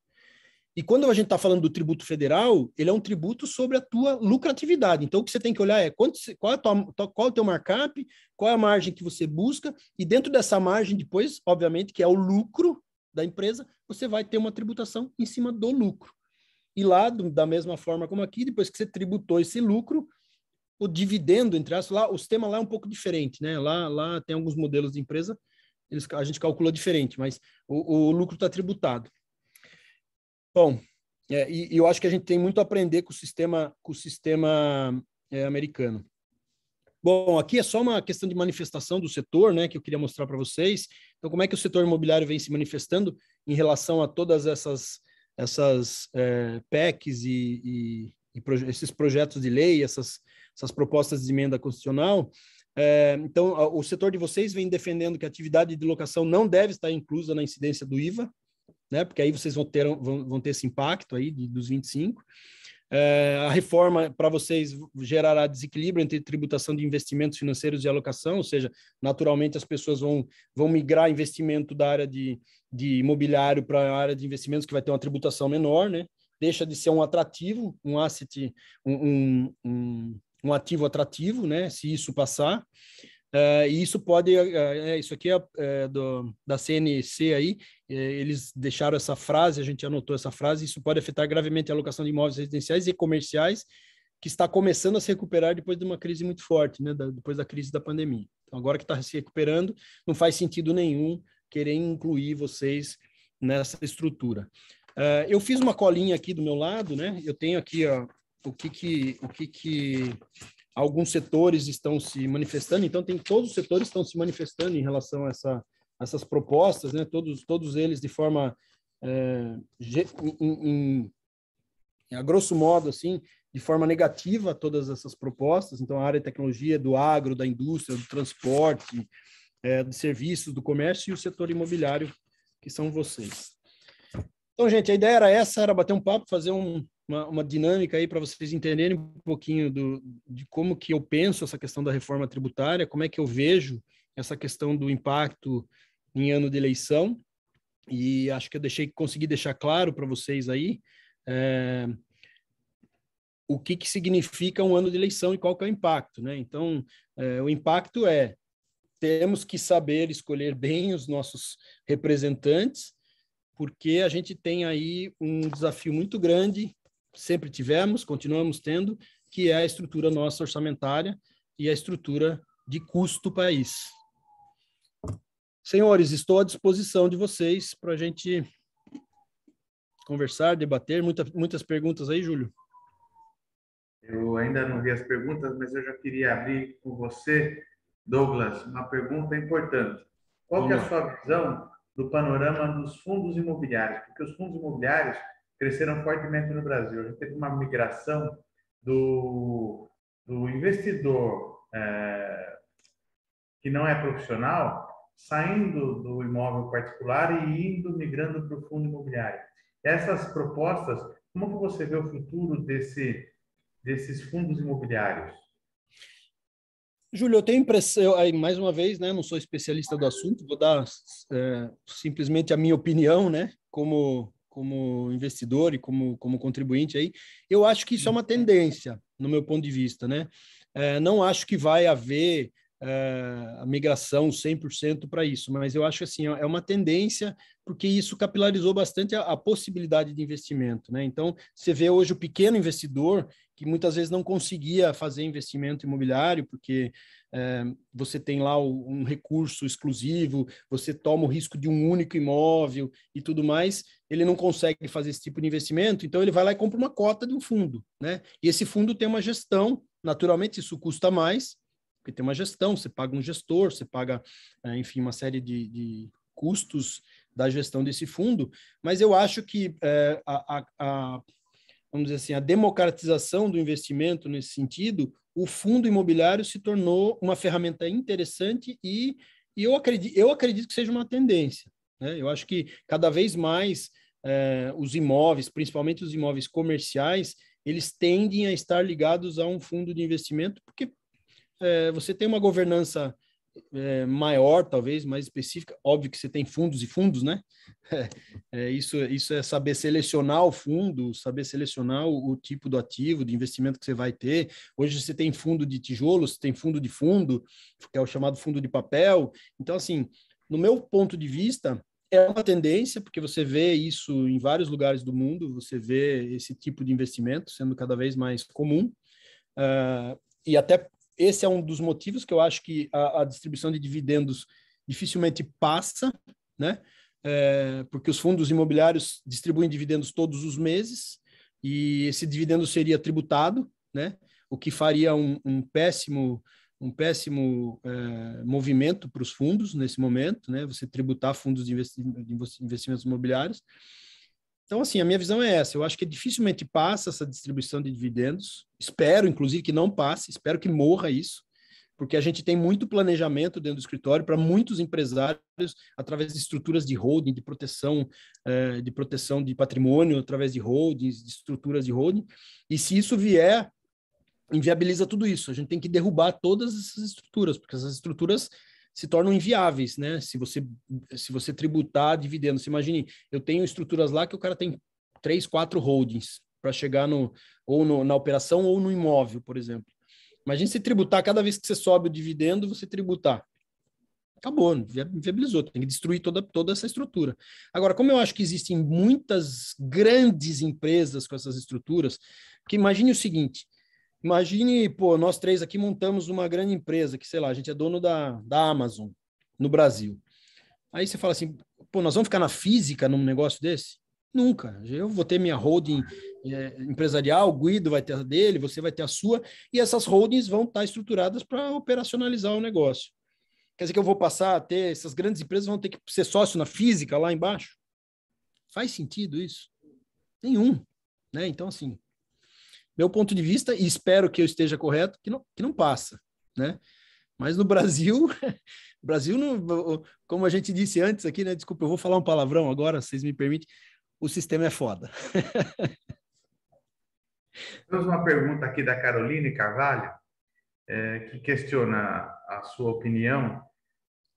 E quando a gente está falando do tributo federal, ele é um tributo sobre a tua lucratividade. Então, o que você tem que olhar é quanto, qual, é tua, qual é o teu markup, qual é a margem que você busca, e dentro dessa margem, depois, obviamente, que é o lucro da empresa, você vai ter uma tributação em cima do lucro. E lá, do, da mesma forma como aqui, depois que você tributou esse lucro, o dividendo, entre aspas, lá, o sistema lá é um pouco diferente, né? Lá, lá tem alguns modelos de empresa, eles, a gente calcula diferente, mas o, o lucro está tributado. Bom, é, e, e, eu acho que a gente tem muito a aprender com o sistema, com o sistema é, americano. Bom, aqui é só uma questão de manifestação do setor, né, que eu queria mostrar para vocês. Então, como é que o setor imobiliário vem se manifestando em relação a todas essas, essas é, PECs e, e, e proje esses projetos de lei, essas, essas propostas de emenda constitucional? É, então, a, o setor de vocês vem defendendo que a atividade de locação não deve estar inclusa na incidência do IVA, né? Porque aí vocês vão ter, vão, vão ter esse impacto aí de, dos 25. É, a reforma para vocês gerará desequilíbrio entre tributação de investimentos financeiros e alocação, ou seja, naturalmente as pessoas vão, vão migrar investimento da área de, de imobiliário para a área de investimentos, que vai ter uma tributação menor, né? Deixa de ser um atrativo, um asset, um, um, um, um ativo atrativo, né? Se isso passar. Uh, e isso pode, uh, é, isso aqui é, é do, da CNC aí, é, eles deixaram essa frase, a gente anotou essa frase, isso pode afetar gravemente a alocação de imóveis residenciais e comerciais, que está começando a se recuperar depois de uma crise muito forte, né, da, depois da crise da pandemia. Então, agora que está se recuperando, não faz sentido nenhum querer incluir vocês nessa estrutura. Uh, eu fiz uma colinha aqui do meu lado, né? Eu tenho aqui ó, o que que o que que alguns setores estão se manifestando, então tem todos os setores estão se manifestando em relação a essa, essas propostas, né? todos, todos eles de forma, é, em, em, a grosso modo, assim, de forma negativa todas essas propostas, então a área de tecnologia, do agro, da indústria, do transporte, é, de serviços, do comércio e o setor imobiliário, que são vocês. Então, gente, a ideia era essa, era bater um papo, fazer um, uma, uma dinâmica aí para vocês entenderem um pouquinho do, de como que eu penso essa questão da reforma tributária, como é que eu vejo essa questão do impacto em ano de eleição. E acho que eu deixei consegui deixar claro para vocês aí é, o que, que significa um ano de eleição e qual que é o impacto. Né? Então, é, o impacto é temos que saber escolher bem os nossos representantes, porque a gente tem aí um desafio muito grande sempre tivemos, continuamos tendo, que é a estrutura nossa orçamentária e a estrutura de custo país. Senhores, estou à disposição de vocês para a gente conversar, debater. Muita, muitas perguntas aí, Júlio. Eu ainda não vi as perguntas, mas eu já queria abrir com você, Douglas, uma pergunta importante. Qual é a sua visão do panorama dos fundos imobiliários? Porque os fundos imobiliários cresceram fortemente no Brasil. A gente teve uma migração do, do investidor é, que não é profissional saindo do imóvel particular e indo migrando para o fundo imobiliário. Essas propostas, como você vê o futuro desse, desses fundos imobiliários? Júlio, eu tenho impressão, aí mais uma vez, né, não sou especialista do assunto, vou dar é, simplesmente a minha opinião, né, como como investidor e como, como contribuinte aí, eu acho que isso é uma uhum. tendência, no meu ponto de vista, né? É, não acho que vai haver é, a migração 100% para isso, mas eu acho que, assim, é uma tendência porque isso capilarizou bastante a, a, possibilidade de investimento. Né? Então, você vê hoje o pequeno investidor que muitas vezes não conseguia fazer investimento imobiliário, porque é, você tem lá o, um recurso exclusivo, você toma o risco de um único imóvel e tudo mais, ele não consegue fazer esse tipo de investimento, então ele vai lá e compra uma cota de um fundo. Né? E esse fundo tem uma gestão, naturalmente isso custa mais, porque tem uma gestão, você paga um gestor, você paga, é, enfim, uma série de, de custos da gestão desse fundo, mas eu acho que é, a, a, a, vamos dizer assim, a democratização do investimento nesse sentido, o fundo imobiliário se tornou uma ferramenta interessante e, e eu, acredito, eu acredito que seja uma tendência. Né? Eu acho que cada vez mais é, os imóveis, principalmente os imóveis comerciais, eles tendem a estar ligados a um fundo de investimento, porque é, você tem uma governança é, maior, talvez, mais específica. Óbvio que você tem fundos e fundos, né? É, isso, isso é saber selecionar o fundo, saber selecionar o, o, tipo do ativo, de investimento que você vai ter. Hoje você tem fundo de tijolo, você tem fundo de fundo, que é o chamado fundo de papel. Então, assim, no meu ponto de vista, é uma tendência, porque você vê isso em vários lugares do mundo, você vê esse tipo de investimento sendo cada vez mais comum. Uh, e até esse é um dos motivos que eu acho que a, a distribuição de dividendos dificilmente passa, né? É, porque os fundos imobiliários distribuem dividendos todos os meses e esse dividendo seria tributado, né? O que faria um, um péssimo um péssimo é, movimento para os fundos nesse momento, né? Você tributar fundos de, investi de investimentos imobiliários. Então, assim, a minha visão é essa. Eu acho que dificilmente passa essa distribuição de dividendos. Espero, inclusive, que não passe. Espero que morra isso, porque a gente tem muito planejamento dentro do escritório para muitos empresários através de estruturas de holding, de proteção, eh, de proteção de patrimônio através de holdings, de estruturas de holding. E se isso vier, inviabiliza tudo isso. A gente tem que derrubar todas essas estruturas, porque essas estruturas se tornam inviáveis, né? Se você, se você tributar dividendos, você imagine, eu tenho estruturas lá que o cara tem três, quatro holdings para chegar no ou no, na operação ou no imóvel, por exemplo. Imagine se tributar cada vez que você sobe o dividendo, você tributar. Acabou, viabilizou, tem que destruir toda, toda essa estrutura. Agora, como eu acho que existem muitas grandes empresas com essas estruturas, que imagine o seguinte: Imagine, pô, nós três aqui montamos uma grande empresa, que sei lá, a gente é dono da, da Amazon no Brasil. Aí você fala assim, pô, nós vamos ficar na física num negócio desse? Nunca. Eu vou ter minha holding é, empresarial, o Guido vai ter a dele, você vai ter a sua, e essas holdings vão estar estruturadas para operacionalizar o negócio. Quer dizer que eu vou passar a ter, essas grandes empresas vão ter que ser sócio na física lá embaixo? Faz sentido isso? Nenhum. Né? Então, assim, meu ponto de vista, e espero que eu esteja correto, que não, que não passa, né? Mas no Brasil, Brasil, não, como a gente disse antes aqui, né? Desculpa, eu vou falar um palavrão agora, vocês me permitem. O sistema é foda. Temos uma pergunta aqui da Caroline Carvalho, é, que questiona a sua opinião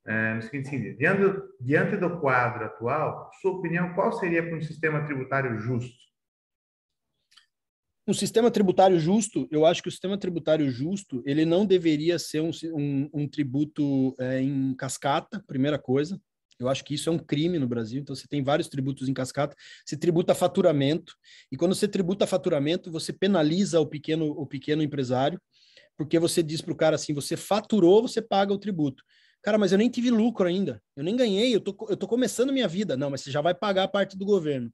é, no seguinte sentido: diante, diante do quadro atual, sua opinião, qual seria para um sistema tributário justo? um sistema tributário justo, eu acho que o sistema tributário justo, ele não deveria ser um, um, um tributo é, em cascata, primeira coisa. Eu acho que isso é um crime no Brasil, então você tem vários tributos em cascata. Você tributa faturamento, e quando você tributa faturamento, você penaliza o pequeno, o pequeno empresário, porque você diz para o cara assim, você faturou, você paga o tributo. Cara, mas eu nem tive lucro ainda, eu nem ganhei, eu tô, eu tô começando minha vida. Não, mas você já vai pagar a parte do governo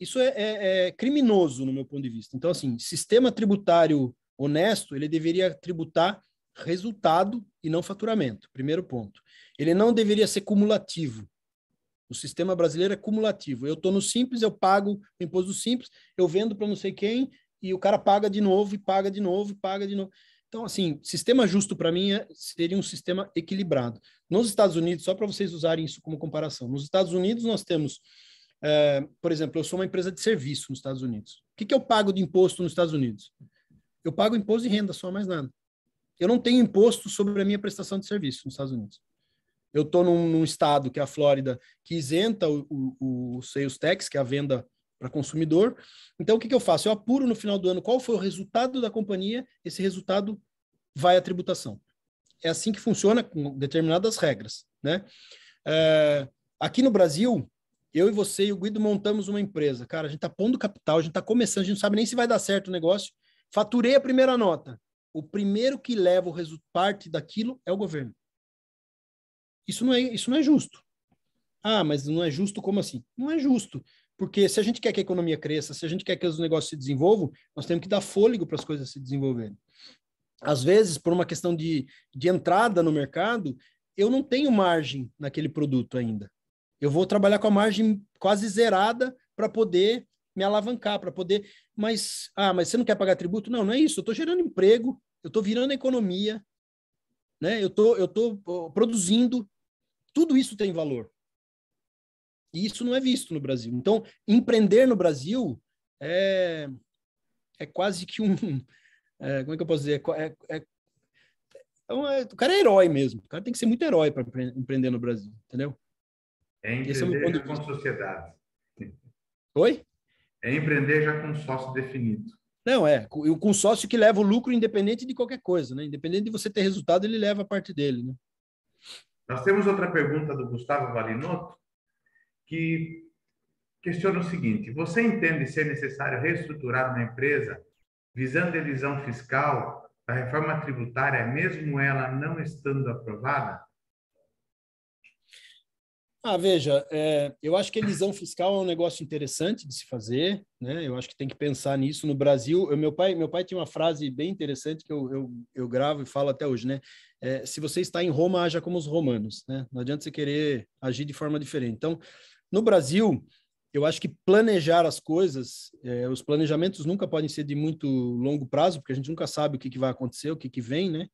isso é, é, é, criminoso no meu ponto de vista. Então, assim, sistema tributário honesto, ele deveria tributar resultado e não faturamento, primeiro ponto. Ele não deveria ser cumulativo. O sistema brasileiro é cumulativo. Eu estou no simples, eu pago o imposto simples, eu vendo para não sei quem, e o cara paga de novo, e paga de novo, e paga de novo. Então, assim, sistema justo para mim é, seria um sistema equilibrado. Nos Estados Unidos, só para vocês usarem isso como comparação, nos Estados Unidos nós temos é, por exemplo, eu sou uma empresa de serviço nos Estados Unidos. O que, que eu pago de imposto nos Estados Unidos? Eu pago imposto de renda, só mais nada. Eu não tenho imposto sobre a minha prestação de serviço nos Estados Unidos. Eu estou num, num, estado, que é a Flórida, que isenta o, o, o sales tax, que é a venda para consumidor. Então, o que, que eu faço? Eu apuro no final do ano qual foi o resultado da companhia, esse resultado vai à tributação. É assim que funciona com determinadas regras. Né? É, aqui no Brasil, eu e você e o Guido montamos uma empresa. Cara, a gente está pondo capital, a gente está começando, a gente não sabe nem se vai dar certo o negócio. Faturei a primeira nota. O primeiro que leva o resultado parte daquilo é o governo. Isso não é, isso não é justo. Ah, mas não é justo como assim? Não é justo. Porque se a gente quer que a economia cresça, se a gente quer que os negócios se desenvolvam, nós temos que dar fôlego para as coisas se desenvolverem. Às vezes, por uma questão de, de entrada no mercado, eu não tenho margem naquele produto ainda. Eu vou trabalhar com a margem quase zerada para poder me alavancar, para poder. Mas, ah, mas você não quer pagar tributo? Não, não é isso. Eu estou gerando emprego, eu estou virando a economia, né? eu tô, estou tô produzindo. Tudo isso tem valor. E isso não é visto no Brasil. Então, empreender no Brasil é, é quase que um. É, como é que eu posso dizer? É, é, é um, é, o cara é herói mesmo. O cara tem que ser muito herói para empreender no Brasil, entendeu? É, é empreender é já com sociedade. Oi? É empreender já com sócio definido. Não, é. O consórcio que leva o lucro independente de qualquer coisa, né? Independente de você ter resultado, ele leva a parte dele, né? Nós temos outra pergunta do Gustavo Valinotto, que questiona o seguinte: você entende ser necessário reestruturar uma empresa visando elisão fiscal da reforma tributária, mesmo ela não estando aprovada? Ah, veja, é, eu acho que elisão fiscal é um negócio interessante de se fazer, né? Eu acho que tem que pensar nisso no Brasil. Eu, meu pai, meu pai tinha uma frase bem interessante que eu, eu, eu gravo e falo até hoje, né? É, se você está em Roma, haja como os romanos, né? Não adianta você querer agir de forma diferente. Então, no Brasil, eu acho que planejar as coisas, é, os planejamentos nunca podem ser de muito longo prazo, porque a gente nunca sabe o que, que vai acontecer, o que, que vem, né?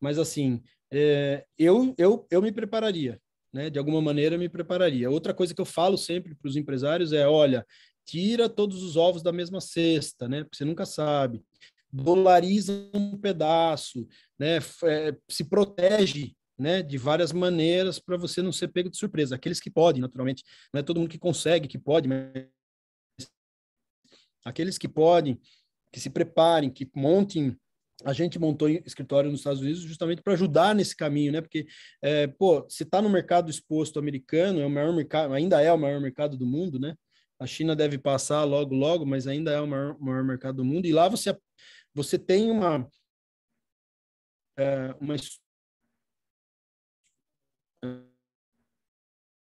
Mas, assim, é, eu, eu, eu me prepararia né, de alguma maneira me prepararia. Outra coisa que eu falo sempre para os empresários é, olha, tira todos os ovos da mesma cesta, né? Porque você nunca sabe. Dolariza um pedaço, né? É, se protege né, de várias maneiras para você não ser pego de surpresa. Aqueles que podem, naturalmente, não é todo mundo que consegue, que pode, mas aqueles que podem, que se preparem, que montem a gente montou escritório nos Estados Unidos justamente para ajudar nesse caminho, né? Porque, é, pô, se está no mercado exposto americano, é o maior mercado, ainda é o maior mercado do mundo, né? A China deve passar logo, logo, mas ainda é o maior, maior mercado do mundo. E lá você, você tem uma, é, uma,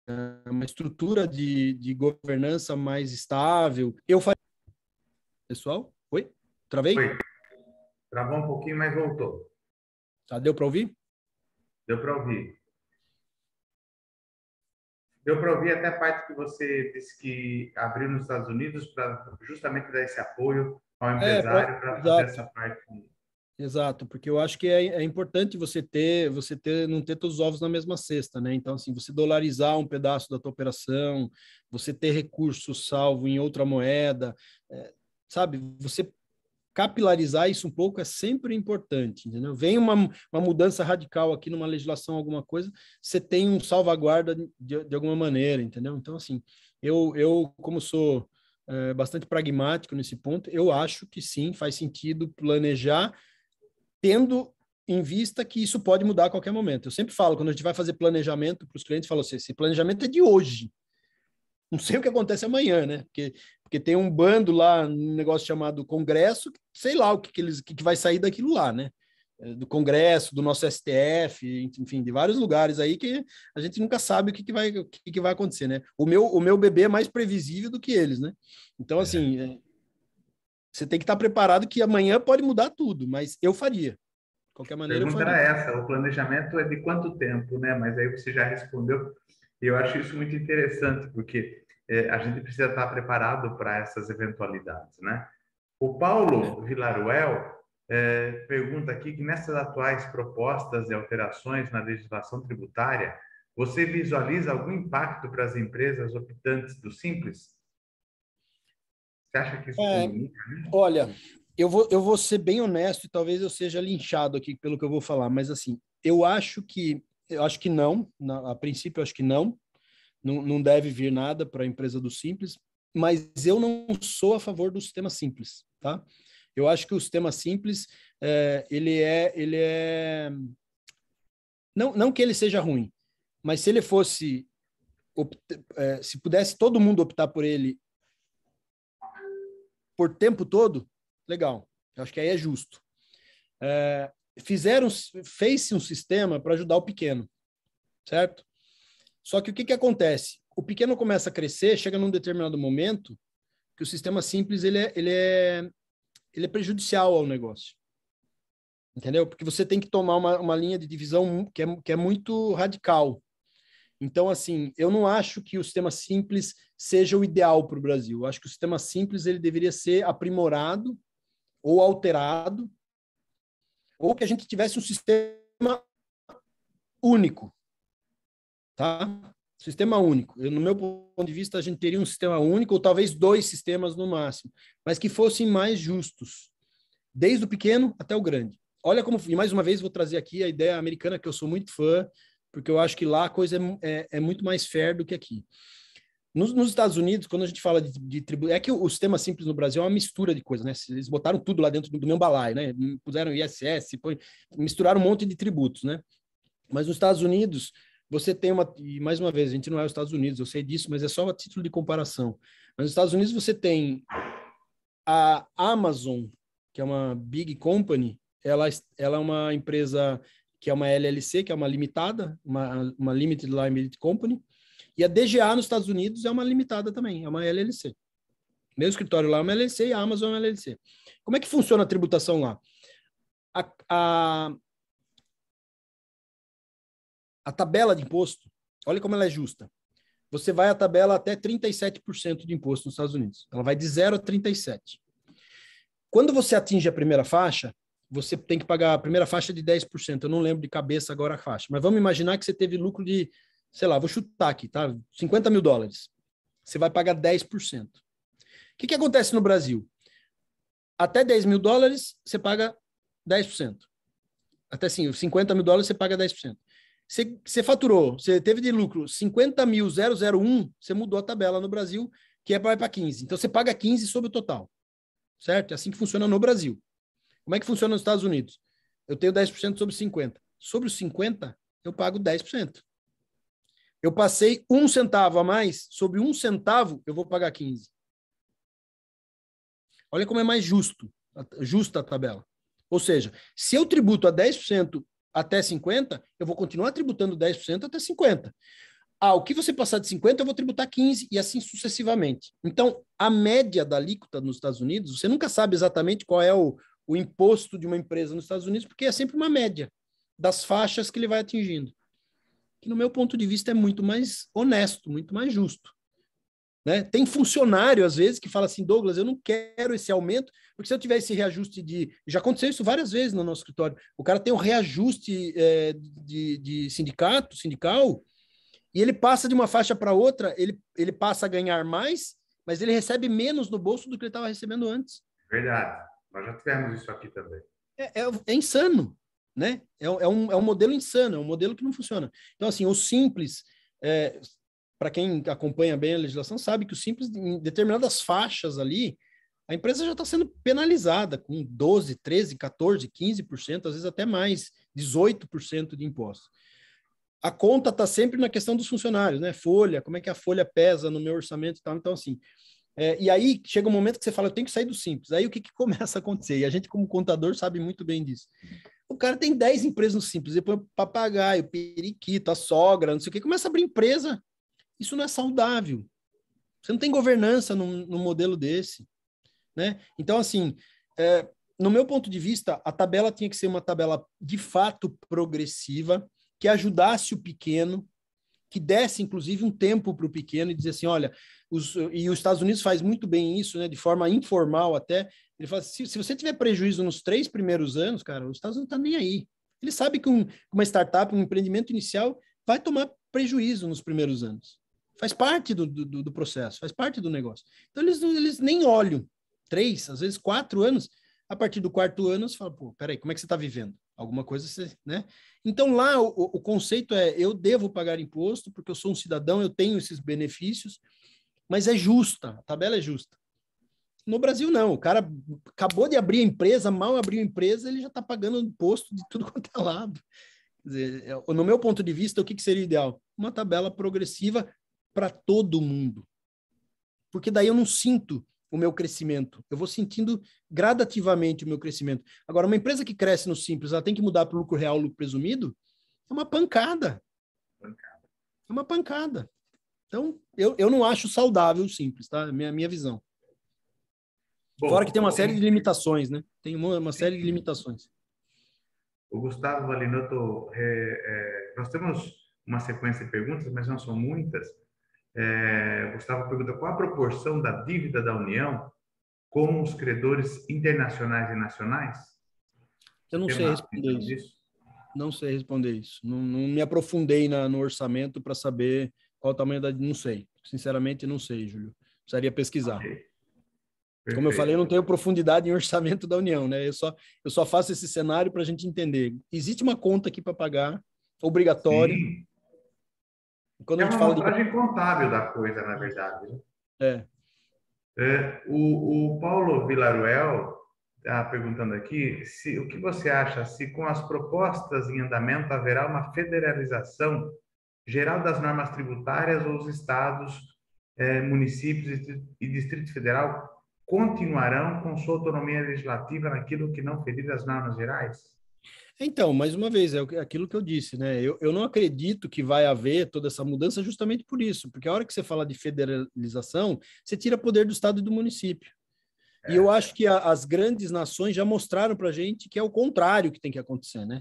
é, uma estrutura de, de governança mais estável. Eu faço... Pessoal? Oi? Travei? Oi. Travou um pouquinho, mas voltou. Tá, deu para ouvir? Deu para ouvir. Deu para ouvir até a parte que você disse que abriu nos Estados Unidos para justamente dar esse apoio ao é, empresário é, para fazer essa parte. Exato, porque eu acho que é, é, importante você ter, você ter, não ter todos os ovos na mesma cesta, né? Então, assim, você dolarizar um pedaço da tua operação, você ter recursos salvo em outra moeda, é, sabe? Você capilarizar isso um pouco é sempre importante, entendeu? Vem uma, uma mudança radical aqui numa legislação, alguma coisa, você tem um salvaguarda de, de alguma maneira, entendeu? Então, assim, eu, eu como sou é, bastante pragmático nesse ponto, eu acho que sim, faz sentido planejar, tendo em vista que isso pode mudar a qualquer momento. Eu sempre falo, quando a gente vai fazer planejamento para os clientes, falo assim, esse planejamento é de hoje, não sei o que acontece amanhã, né? Porque, porque tem um bando lá, um negócio chamado Congresso, sei lá o que, que eles que, que vai sair daquilo lá, né? É, do Congresso, do nosso STF, enfim, de vários lugares aí que a gente nunca sabe o que, que, vai, o que, que vai acontecer, né? O meu, o meu bebê é mais previsível do que eles, né? Então, é. assim, é. você tem que estar preparado que amanhã pode mudar tudo, mas eu faria. De qualquer maneira. A pergunta era essa: o planejamento é de quanto tempo, né? Mas aí você já respondeu. E eu acho isso muito interessante, porque é, a gente precisa estar preparado para essas eventualidades, né? O Paulo Vilaruel é, pergunta aqui que nessas atuais propostas e alterações na legislação tributária, você visualiza algum impacto para as empresas optantes do Simples? Você acha que isso é, né? Olha, eu vou, eu vou ser bem honesto e talvez eu seja linchado aqui pelo que eu vou falar, mas assim, eu acho que eu acho que não, na, a princípio eu acho que não. Não, não deve vir nada para a empresa do Simples, mas eu não sou a favor do sistema simples, tá? Eu acho que o sistema simples, é, ele é, ele é, não, não que ele seja ruim, mas se ele fosse, opt... é, se pudesse todo mundo optar por ele por tempo todo, legal. Eu acho que aí é justo. É, fizeram, fez-se um sistema para ajudar o pequeno, certo? Só que o que, que acontece? O pequeno começa a crescer, chega num determinado momento que o sistema simples ele é, ele é, ele é prejudicial ao negócio. Entendeu? Porque você tem que tomar uma, uma linha de divisão que é, que é muito radical. Então, assim, eu não acho que o sistema simples seja o ideal para o Brasil. Eu acho que o sistema simples ele deveria ser aprimorado ou alterado ou que a gente tivesse um sistema único, tá? Sistema único. Eu, no meu ponto de vista, a gente teria um sistema único, ou talvez dois sistemas no máximo, mas que fossem mais justos, desde o pequeno até o grande. Olha como, e mais uma vez vou trazer aqui a ideia americana, que eu sou muito fã, porque eu acho que lá a coisa é, é, é muito mais fair do que aqui. Nos, nos, Estados Unidos, quando a gente fala de, de é que o, o, sistema simples no Brasil é uma mistura de coisas, né? Eles botaram tudo lá dentro do, do meu balaio, né? Puseram ISS, põe, misturaram um monte de tributos, né? Mas nos Estados Unidos, você tem uma. E mais uma vez, a gente não é os Estados Unidos, eu sei disso, mas é só a título de comparação. Mas nos Estados Unidos, você tem a Amazon, que é uma big company, ela, ela é uma empresa que é uma LLC, que é uma limitada, uma, uma Limited Liability Company e a DGA nos Estados Unidos é uma limitada também, é uma LLC. Meu escritório lá é uma LLC e a Amazon é uma LLC. Como é que funciona a tributação lá? A, a, a tabela de imposto, olha como ela é justa. Você vai à tabela até 37% de imposto nos Estados Unidos. Ela vai de 0 a 37. Quando você atinge a primeira faixa, você tem que pagar a primeira faixa de 10%. Eu não lembro de cabeça agora a faixa, mas vamos imaginar que você teve lucro de sei lá, vou chutar aqui, tá? 50 mil dólares. Você vai pagar 10%. O que, que acontece no Brasil? Até 10 mil dólares, você paga 10%. Até sim, 50 mil dólares, você paga 10%. Você, você faturou, você teve de lucro 50 mil 001, você mudou a tabela no Brasil, que é para 15. Então, você paga 15 sobre o total. Certo? É assim que funciona no Brasil. Como é que funciona nos Estados Unidos? Eu tenho 10% sobre 50. Sobre os 50, eu pago 10%. Eu passei um centavo a mais, sobre um centavo eu vou pagar 15. Olha como é mais justo, justa a tabela. Ou seja, se eu tributo a 10% até 50, eu vou continuar tributando 10% até 50. Ah, o que você passar de 50, eu vou tributar 15 e assim sucessivamente. Então, a média da alíquota nos Estados Unidos, você nunca sabe exatamente qual é o, o imposto de uma empresa nos Estados Unidos, porque é sempre uma média das faixas que ele vai atingindo que, no meu ponto de vista, é muito mais honesto, muito mais justo. Né? Tem funcionário, às vezes, que fala assim: Douglas, eu não quero esse aumento, porque se eu tiver esse reajuste de. Já aconteceu isso várias vezes no nosso escritório. O cara tem um reajuste é, de, de sindicato, sindical, e ele passa de uma faixa para outra, ele, ele passa a ganhar mais, mas ele recebe menos no bolso do que ele estava recebendo antes. Verdade. Nós já tivemos isso aqui também. É, é, é insano né? É, é, um, é um modelo insano, é um modelo que não funciona. Então, assim, o simples, é, para quem acompanha bem a legislação, sabe que o simples, em determinadas faixas ali, a empresa já está sendo penalizada com 12, 13, 14, 15%, às vezes até mais, 18% de imposto. A conta está sempre na questão dos funcionários, né? Folha, como é que a folha pesa no meu orçamento e tal. Então, assim, é, e aí chega um momento que você fala, eu tenho que sair do simples. Aí o que, que começa a acontecer? E a gente, como contador, sabe muito bem disso. O cara tem 10 empresas no Simples, depois é papagaio, periquito, a sogra, não sei o que, começa a abrir empresa. Isso não é saudável. Você não tem governança num, num modelo desse. Né? Então, assim, é, no meu ponto de vista, a tabela tinha que ser uma tabela de fato progressiva, que ajudasse o pequeno, que desse, inclusive, um tempo para o pequeno e dizer assim: olha, os, e os Estados Unidos faz muito bem isso, né, de forma informal até. Ele fala: se, se você tiver prejuízo nos três primeiros anos, cara, os Estados Unidos não tá nem aí. Ele sabe que um, uma startup, um empreendimento inicial, vai tomar prejuízo nos primeiros anos. Faz parte do, do, do processo, faz parte do negócio. Então, eles, eles nem olham três, às vezes quatro anos. A partir do quarto ano, você fala: pô, peraí, como é que você está vivendo? Alguma coisa, você, né? Então, lá o, o conceito é: eu devo pagar imposto porque eu sou um cidadão, eu tenho esses benefícios mas é justa, a tabela é justa. No Brasil, não. O cara acabou de abrir a empresa, mal abriu a empresa, ele já está pagando imposto de tudo quanto é lado. Dizer, é, no meu ponto de vista, o que, que seria ideal? Uma tabela progressiva para todo mundo. Porque daí eu não sinto o meu crescimento. Eu vou sentindo gradativamente o meu crescimento. Agora, uma empresa que cresce no simples, ela tem que mudar para o lucro real, lucro presumido, é uma pancada. pancada. É uma pancada. Então, eu, eu não acho saudável simples, tá? Minha, minha visão. Bom, Fora que tem uma bom. série de limitações, né? Tem uma, uma série de limitações. O Gustavo Valinotto, é, é, nós temos uma sequência de perguntas, mas não são muitas. É, Gustavo pergunta qual a proporção da dívida da União com os credores internacionais e nacionais? Eu não Tem sei responder isso. isso. Não sei responder isso. Não, não me aprofundei na, no orçamento para saber qual o tamanho da. Não sei. Sinceramente, não sei, Júlio. Precisaria pesquisar. Okay. Como eu falei, eu não tenho profundidade em orçamento da União, né? Eu só, eu só faço esse cenário para a gente entender. Existe uma conta aqui para pagar, obrigatória. Sim. Quando é a gente uma fala de... contábil da coisa, na verdade. Né? É. é. o, o Paulo Vilaruel está perguntando aqui se o que você acha se com as propostas em andamento haverá uma federalização geral das normas tributárias, os estados, eh, municípios e Distrito Federal continuarão com sua autonomia legislativa naquilo que não ferir as normas gerais? Então, mais uma vez, é aquilo que eu disse, né? Eu, eu não acredito que vai haver toda essa mudança justamente por isso, porque a hora que você fala de federalização, você tira poder do Estado e do município. É. E eu é. acho que a, as grandes nações já mostraram para a gente que é o contrário que tem que acontecer, né?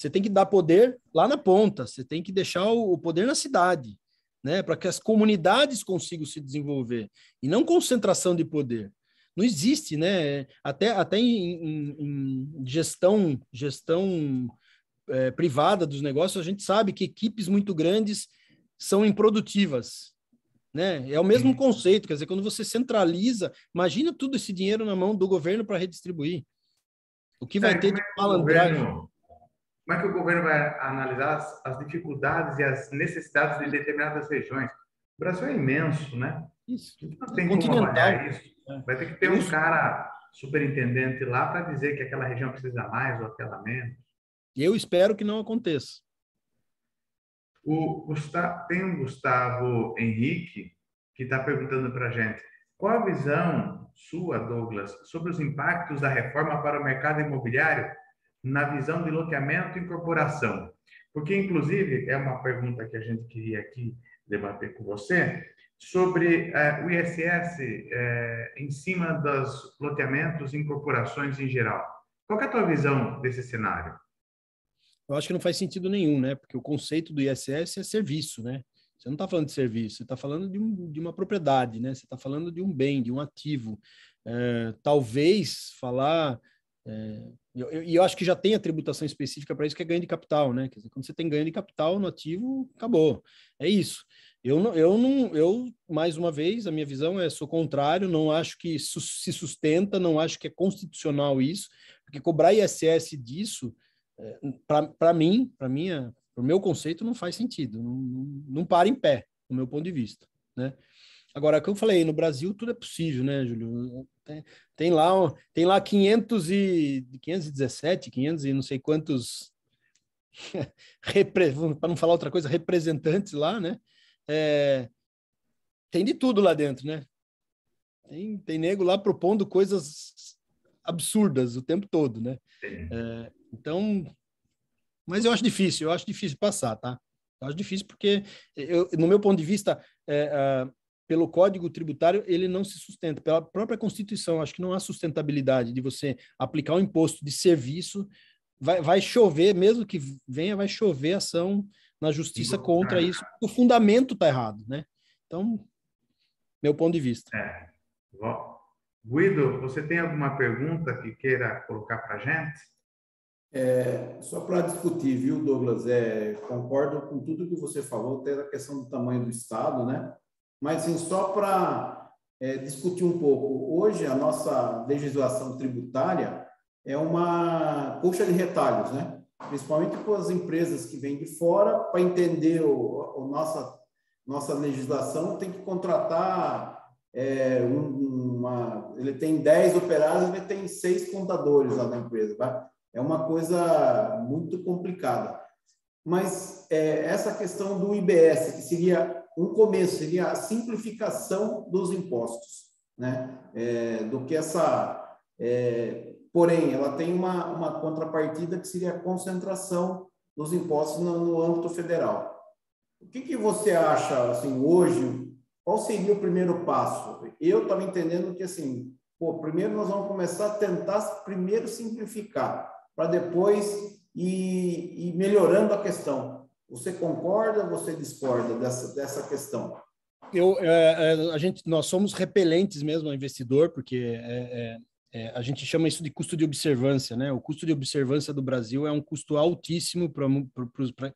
Você tem que dar poder lá na ponta, você tem que deixar o, poder na cidade, né? Para que as comunidades consigam se desenvolver e não concentração de poder. Não existe, né? Até, até em, em, em gestão, gestão é, privada dos negócios, a gente sabe que equipes muito grandes são improdutivas. Né? É o mesmo uhum. conceito, quer dizer, quando você centraliza, imagina tudo esse dinheiro na mão do governo para redistribuir. O que vai é, ter de malandragem? Como é que o governo vai analisar as, as dificuldades e as necessidades de determinadas regiões? O Brasil é imenso, né? Isso. Não tem como avaliar isso. É. Vai ter que ter isso. um cara superintendente lá para dizer que aquela região precisa mais ou aquela menos. E eu espero que não aconteça. O Gustavo, tem o Gustavo Henrique que está perguntando para a gente qual a visão sua, Douglas, sobre os impactos da reforma para o mercado imobiliário na visão de loteamento e incorporação? Porque, inclusive, é uma pergunta que a gente queria aqui debater com você, sobre eh, o ISS eh, é, em cima dos loteamentos e incorporações em geral. Qual é a tua visão desse cenário? Eu acho que não faz sentido nenhum, né? Porque o conceito do ISS é serviço, né? Você não está falando de serviço, você está falando de, um, de, uma propriedade, né? Você está falando de um bem, de um ativo. É, talvez falar é, e eu, eu, eu, acho que já tem a tributação específica para isso, que é ganho de capital, né? Dizer, quando você tem ganho de capital no ativo, acabou. É isso. Eu não, eu não, eu, mais uma vez, a minha visão é: sou contrário, não acho que isso se sustenta, não acho que é constitucional isso, porque cobrar ISS disso, é, para mim, para minha. O meu conceito não faz sentido, não, não, não para em pé, do meu ponto de vista, né? Agora, o que eu falei, no Brasil tudo é possível, né, Júlio? Tem, lá, tem lá 500 e, 517, 500 e não sei quantos, para não falar outra coisa, representantes lá, né? É, tem de tudo lá dentro, né? Tem, tem nego lá propondo coisas absurdas o tempo todo, né? É, então, mas eu acho difícil, eu acho difícil passar, tá? Eu acho difícil porque, eu, no meu ponto de vista, é, pelo Código Tributário, ele não se sustenta. Pela própria Constituição, acho que não há sustentabilidade de você aplicar um imposto de serviço. Vai, vai chover, mesmo que venha, vai chover ação na justiça contra é. isso. O fundamento está errado, né? Então, meu ponto de vista. É. Guido, você tem alguma pergunta que queira colocar para a gente? É, só para discutir, viu, Douglas? É, concordo com tudo que você falou, até a questão do tamanho do Estado, né? Mas, assim, só para é, discutir um pouco, hoje a nossa legislação tributária é uma coxa de retalhos, né? principalmente com as empresas que vêm de fora, para entender o, o nossa, nossa legislação, tem que contratar é, um, uma. Ele tem 10 operários, ele tem seis contadores lá na empresa. Tá? É uma coisa muito complicada. Mas é, essa questão do IBS, que seria um começo, seria a simplificação dos impostos, né? É, do que essa. É, porém, ela tem uma, uma contrapartida que seria a concentração dos impostos no, no âmbito federal. O que, que você acha, assim, hoje? Qual seria o primeiro passo? Eu estava entendendo que, assim, pô, primeiro nós vamos começar a tentar primeiro simplificar, para depois ir, ir melhorando a questão. Você concorda ou você discorda dessa, dessa questão? Eu, é, é a gente, nós somos repelentes mesmo ao investidor, porque é, é, é, a gente chama isso de custo de observância, né? O custo de observância do Brasil é um custo altíssimo para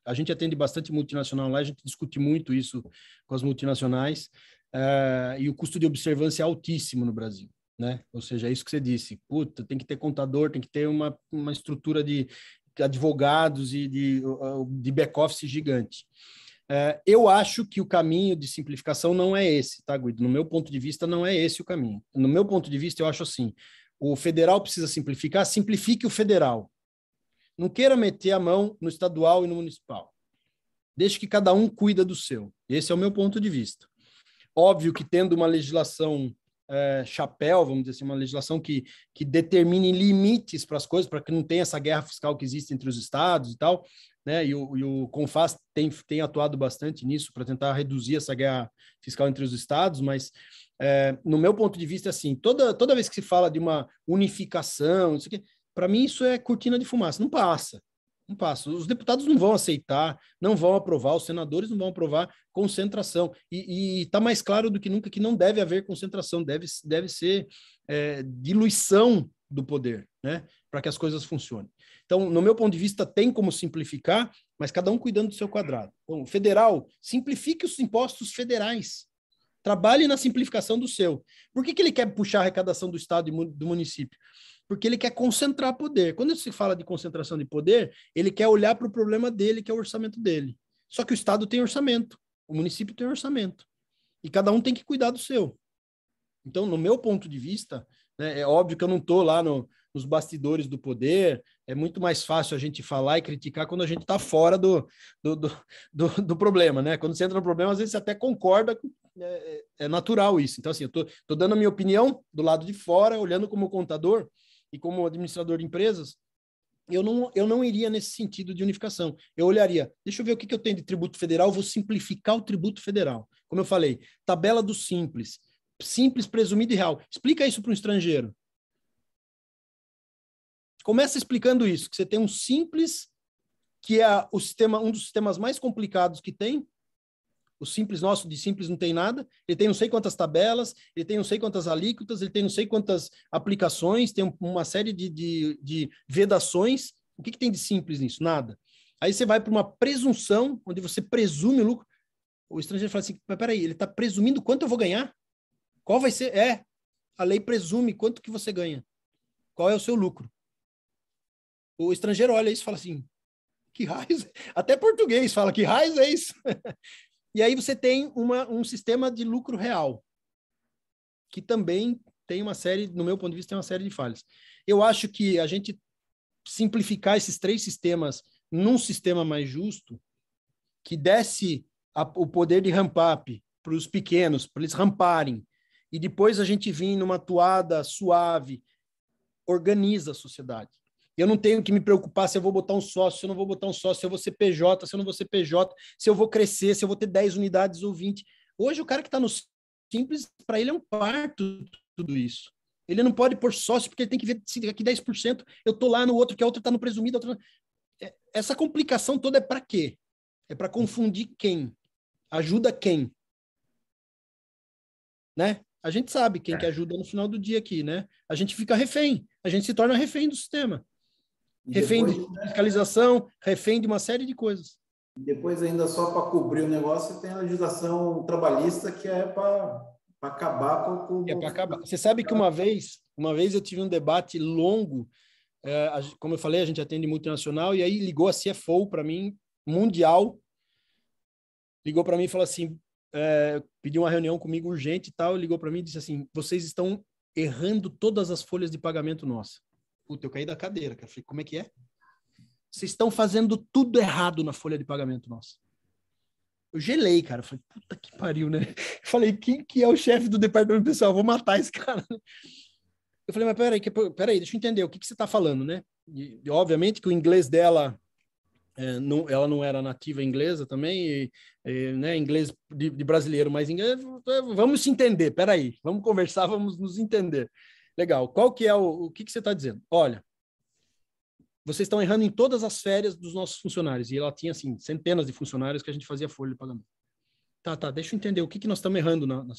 a gente atende bastante multinacional lá, a gente discute muito isso com as multinacionais é, e o custo de observância é altíssimo no Brasil. Né? Ou seja, é isso que você disse. Puta, tem que ter contador, tem que ter uma, uma estrutura de, advogados e de, de back-office gigante. É, eu acho que o caminho de simplificação não é esse, tá, Guido? No meu ponto de vista, não é esse o caminho. No meu ponto de vista, eu acho assim: o federal precisa simplificar, simplifique o federal. Não queira meter a mão no estadual e no municipal. Deixe que cada um cuida do seu. Esse é o meu ponto de vista. Óbvio que tendo uma legislação é, chapéu, vamos dizer assim, uma legislação que, que determine limites para as coisas, para que não tenha essa guerra fiscal que existe entre os estados e tal, né? E o, e o Confas tem, tem atuado bastante nisso para tentar reduzir essa guerra fiscal entre os estados, mas é, no meu ponto de vista, assim, toda, toda vez que se fala de uma unificação, para mim isso é cortina de fumaça, não passa um passo Os deputados não vão aceitar, não vão aprovar, os senadores não vão aprovar concentração. E está mais claro do que nunca que não deve haver concentração, deve, deve ser é, diluição do poder, né? Para que as coisas funcionem. Então, no meu ponto de vista, tem como simplificar, mas cada um cuidando do seu quadrado. Então, federal, simplifique os impostos federais. Trabalhe na simplificação do seu. Por que, que ele quer puxar a arrecadação do Estado e do município? porque ele quer concentrar poder. Quando se fala de concentração de poder, ele quer olhar para o problema dele, que é o orçamento dele. Só que o Estado tem orçamento, o município tem orçamento. E cada um tem que cuidar do seu. Então, no meu ponto de vista, né, é óbvio que eu não estou lá no, nos bastidores do poder, é muito mais fácil a gente falar e criticar quando a gente está fora do do, do, do, do, problema, né? Quando você entra no problema, às vezes você até concorda, é, é, é natural isso. Então, assim, eu estou dando a minha opinião do lado de fora, olhando como contador, e como administrador de empresas, eu não, eu não iria nesse sentido de unificação. Eu olharia, deixa eu ver o que, que eu tenho de tributo federal, vou simplificar o tributo federal. Como eu falei, tabela do simples. Simples, presumido e real. Explica isso para um estrangeiro. Começa explicando isso, que você tem um simples, que é o sistema, um dos sistemas mais complicados que tem, o simples nosso de simples não tem nada. Ele tem não sei quantas tabelas, ele tem não sei quantas alíquotas, ele tem não sei quantas aplicações, tem uma série de, de, de vedações. O que, que tem de simples nisso? Nada. Aí você vai para uma presunção, onde você presume o lucro. O estrangeiro fala assim: mas peraí, ele está presumindo quanto eu vou ganhar? Qual vai ser? É, a lei presume quanto que você ganha. Qual é o seu lucro? O estrangeiro olha isso e fala assim: que raiz? Até português fala que raiz é isso. E aí você tem uma, um sistema de lucro real, que também tem uma série, no meu ponto de vista, tem uma série de falhas. Eu acho que a gente simplificar esses três sistemas num sistema mais justo, que desse a, o poder de ramp-up para os pequenos, para eles ramparem, e depois a gente vir numa toada suave, organiza a sociedade. Eu não tenho que me preocupar se eu vou botar um sócio, se eu não vou botar um sócio, se eu vou ser PJ, se eu não vou ser PJ, se eu vou crescer, se eu vou ter 10 unidades ou 20. Hoje, o cara que está no simples, para ele é um parto tudo isso. Ele não pode pôr sócio porque ele tem que ver se aqui 10% eu tô lá no outro, que a outra está no presumido. Outra... É, essa complicação toda é para quê? É para confundir quem? Ajuda quem? Né? A gente sabe quem é. que ajuda no final do dia aqui, né? A gente fica refém, a gente se torna refém do sistema. E refém de fiscalização, refém de uma série de coisas. Depois, ainda só para cobrir o negócio, tem a legislação trabalhista que é para acabar com é o. É para acabar. Você sabe que uma vez, uma vez eu tive um debate longo, é, como eu falei, a gente atende multinacional, e aí ligou a CFO para mim, mundial, ligou para mim e falou assim: é, pediu uma reunião comigo urgente e tal, ligou para mim e disse assim: vocês estão errando todas as folhas de pagamento nossa. Puta, eu caí da cadeira, cara. Falei, como é que é? Vocês estão fazendo tudo errado na folha de pagamento nossa. Eu gelei, cara. falei, puta que pariu, né? falei, quem que é o chefe do departamento pessoal? vou matar esse cara. Né? Eu falei, mas peraí, peraí deixa eu entender o que, que você tá falando, né? E, e obviamente que o inglês dela, é, não, ela não era nativa inglesa também, e, e, né, inglês de, de brasileiro, mas inglês, vamos se entender, peraí, vamos conversar, vamos nos entender. Legal. Qual que é o, o que, que você está dizendo? Olha, vocês estão errando em todas as férias dos nossos funcionários. E ela tinha, assim, centenas de funcionários que a gente fazia folha de pagamento. Tá, tá, deixa eu entender o que, que nós estamos errando na, na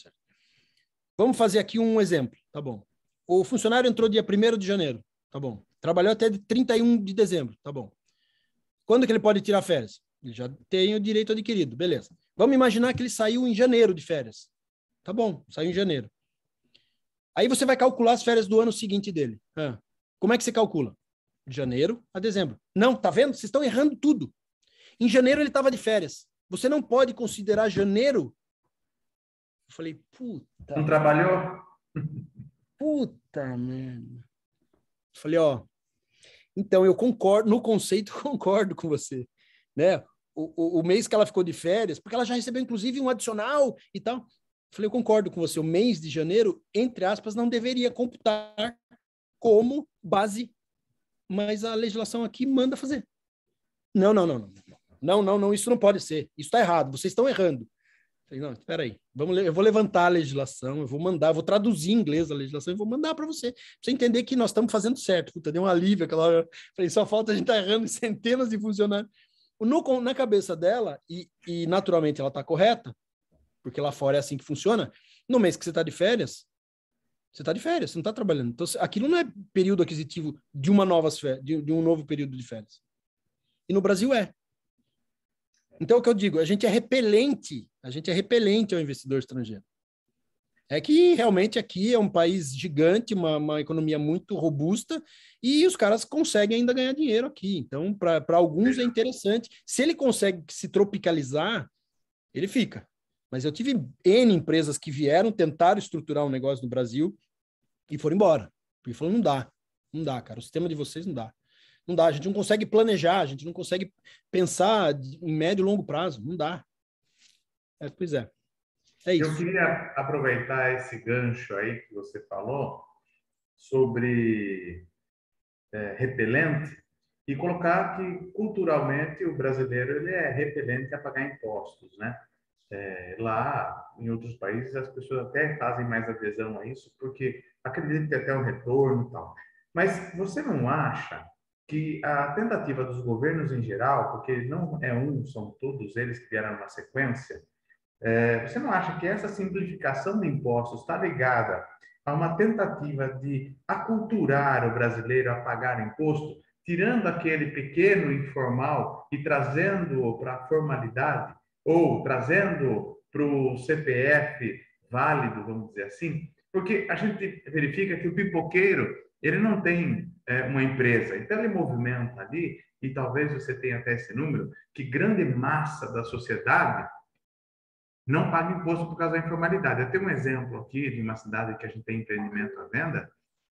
Vamos fazer aqui um exemplo, tá bom. O funcionário entrou dia 1 de janeiro, tá bom. Trabalhou até 31 de dezembro, tá bom. Quando que ele pode tirar férias? Ele já tem o direito adquirido, beleza. Vamos imaginar que ele saiu em janeiro de férias. Tá bom, saiu em janeiro. Aí você vai calcular as férias do ano seguinte dele. Ah. Como é que você calcula? De janeiro a dezembro. Não, tá vendo? Vocês estão errando tudo. Em janeiro ele estava de férias. Você não pode considerar janeiro. Eu falei, puta. Não trabalhou? Puta mano. Eu falei, ó. Então eu concordo, no conceito concordo com você, né? O, o, o mês que ela ficou de férias, porque ela já recebeu inclusive um adicional e tal. Falei, eu concordo com você, o mês de janeiro, entre aspas, não deveria computar como base, mas a legislação aqui manda fazer. Não, não, não, não. Não, não, não, isso não pode ser. Isso está errado, vocês estão errando. Falei, não, espera aí. Vamos, eu vou levantar a legislação, eu vou mandar, vou traduzir em inglês a legislação e vou mandar para você, para você entender que nós estamos fazendo certo. Puta, deu um alívio aquela hora. Falei, só falta a gente estar tá errando centenas de funcionários. No, na cabeça dela, e, e naturalmente ela está correta, porque lá fora é assim que funciona. No mês que você está de férias, você está de férias, você não está trabalhando. Então, aquilo não é período aquisitivo de uma nova de, de um novo período de férias. E no Brasil é. Então, é o que eu digo, a gente é repelente, a gente é repelente ao investidor estrangeiro. É que realmente aqui é um país gigante, uma, uma economia muito robusta, e os caras conseguem ainda ganhar dinheiro aqui. Então, para alguns é interessante. Se ele consegue se tropicalizar, ele fica. Mas eu tive N empresas que vieram, tentaram estruturar um negócio no Brasil e foram embora. E falou, não dá, não dá, cara, o sistema de vocês não dá. Não dá, a gente não consegue planejar, a gente não consegue pensar em médio e longo prazo, não dá. É, pois é. É isso. Eu queria aproveitar esse gancho aí que você falou sobre é, repelente e colocar que culturalmente o brasileiro ele é repelente a pagar impostos, né? É, lá, em outros países, as pessoas até fazem mais adesão a isso, porque acreditam que até um retorno e tal. Mas você não acha que a tentativa dos governos em geral, porque não é um, são todos eles que vieram na sequência, é, você não acha que essa simplificação de impostos está ligada a uma tentativa de aculturar o brasileiro a pagar imposto, tirando aquele pequeno informal e trazendo-o para a formalidade? ou trazendo para o CPF válido, vamos dizer assim, porque a gente verifica que o pipoqueiro ele não tem é, uma empresa, então ele movimenta ali e talvez você tenha até esse número que grande massa da sociedade não paga imposto por causa da informalidade. Eu tenho um exemplo aqui de uma cidade que a gente tem empreendimento à venda,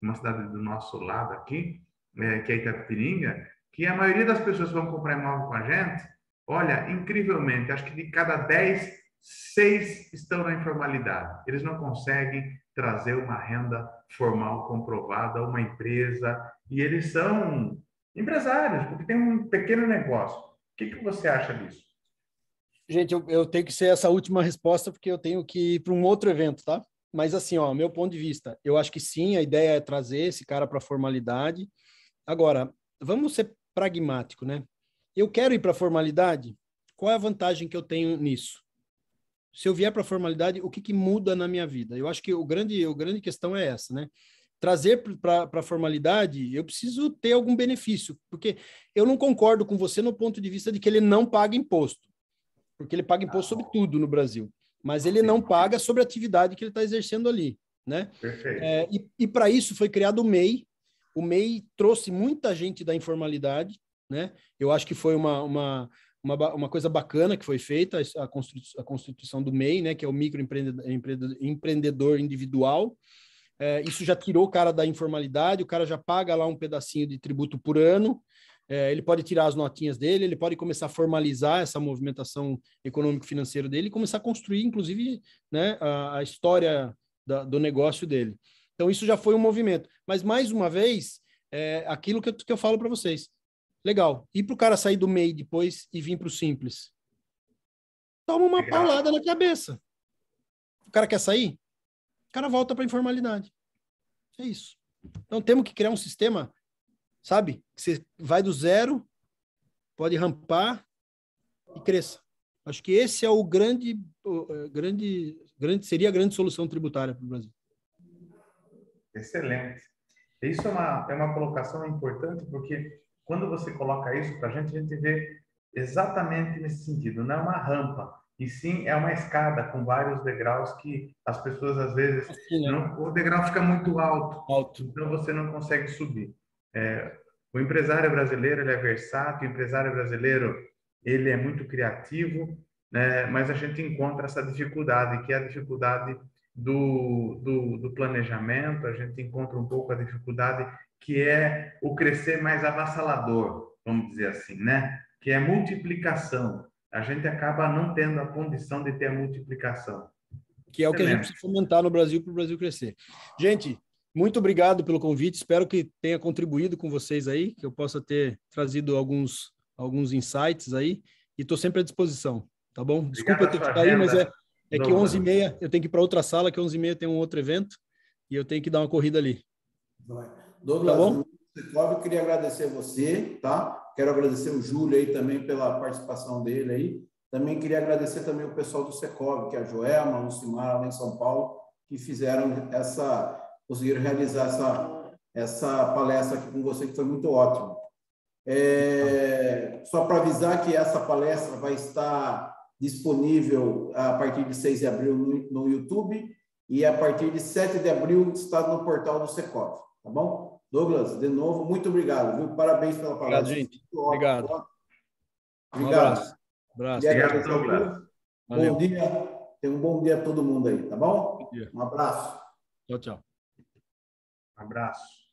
uma cidade do nosso lado aqui, é, que é Itapetininga, que a maioria das pessoas vão comprar imóvel com a gente Olha, incrivelmente, acho que de cada 10, 6 estão na informalidade. Eles não conseguem trazer uma renda formal comprovada, uma empresa, e eles são empresários, porque tem um pequeno negócio. O que, que você acha disso? Gente, eu, eu tenho que ser essa última resposta, porque eu tenho que ir para um outro evento, tá? Mas assim, ó, meu ponto de vista, eu acho que sim, a ideia é trazer esse cara para a formalidade. Agora, vamos ser pragmático, né? eu quero ir para a formalidade, qual é a vantagem que eu tenho nisso? Se eu vier para a formalidade, o que, que muda na minha vida? Eu acho que o grande, o grande questão é essa, né? Trazer para a formalidade, eu preciso ter algum benefício, porque eu não concordo com você no ponto de vista de que ele não paga imposto, porque ele paga imposto sobre tudo no Brasil, mas ele não paga sobre a atividade que ele está exercendo ali, né? Perfeito. É, e e para isso foi criado o MEI, o MEI trouxe muita gente da informalidade, né? Eu acho que foi uma, uma, uma, uma coisa bacana que foi feita, a, a constituição do MEI, né? Que é o microempreendedor empreendedor individual. É, isso já tirou o cara da informalidade, o cara já paga lá um pedacinho de tributo por ano, é, ele pode tirar as notinhas dele, ele pode começar a formalizar essa movimentação econômico-financeira dele e começar a construir, inclusive, né, a, a história da, do negócio dele. Então, isso já foi um movimento. Mas, mais uma vez, é aquilo que eu, que eu falo para vocês. Legal. E para o cara sair do meio depois e vir para o simples? Toma uma Legal. paulada na cabeça. O cara quer sair? O cara volta para a informalidade. É isso. Então temos que criar um sistema, sabe? Que você vai do zero, pode rampar e cresça. Acho que esse é o grande, é, grande, grande seria a grande solução tributária para o Brasil. Excelente. Isso é uma, é uma colocação importante porque quando você coloca isso para a gente, a gente vê exatamente nesse sentido. Não é uma rampa, e sim é uma escada com vários degraus que as pessoas às vezes né? não, o degrau fica muito alto, alto, então você não consegue subir. É, o empresário brasileiro ele é versátil, o empresário brasileiro ele é muito criativo, né? mas a gente encontra essa dificuldade, que é a dificuldade do, do, do planejamento, a gente encontra um pouco a dificuldade que é o crescer mais avassalador, vamos dizer assim, né? Que é multiplicação. A gente acaba não tendo a condição de ter a multiplicação. Que é o que Excelente. a gente precisa fomentar no Brasil para o Brasil crescer. Gente, muito obrigado pelo convite. Espero que tenha contribuído com vocês aí, que eu possa ter trazido alguns, alguns insights aí. E estou sempre à disposição, tá bom? Desculpa ter que estar aí, mas é, é que 11h30 eu tenho que ir para outra sala, que 11h30 tem um outro evento e eu tenho que dar uma corrida ali. Douglas, tá bom? eu queria agradecer você, tá? Quero agradecer o Júlio aí também pela participação dele aí. Também queria agradecer também o pessoal do Secov, que é a Joelma, a Lucimar, lá em São Paulo, que fizeram essa, conseguiram realizar essa, essa palestra aqui com você, que foi muito ótimo. É, só para avisar que essa palestra vai estar disponível a partir de 6 de abril no, YouTube e a partir de 7 de abril está no portal do Secov, tá bom? Douglas, de novo, muito obrigado, viu? Parabéns pela palavra. Obrigado, gente. Obrigado. Obrigado. Um abraço. abraço. Obrigado, Valeu. Bom dia. Tenha um bom dia a todo mundo aí, tá bom? um abraço. Tchau, tchau. abraço.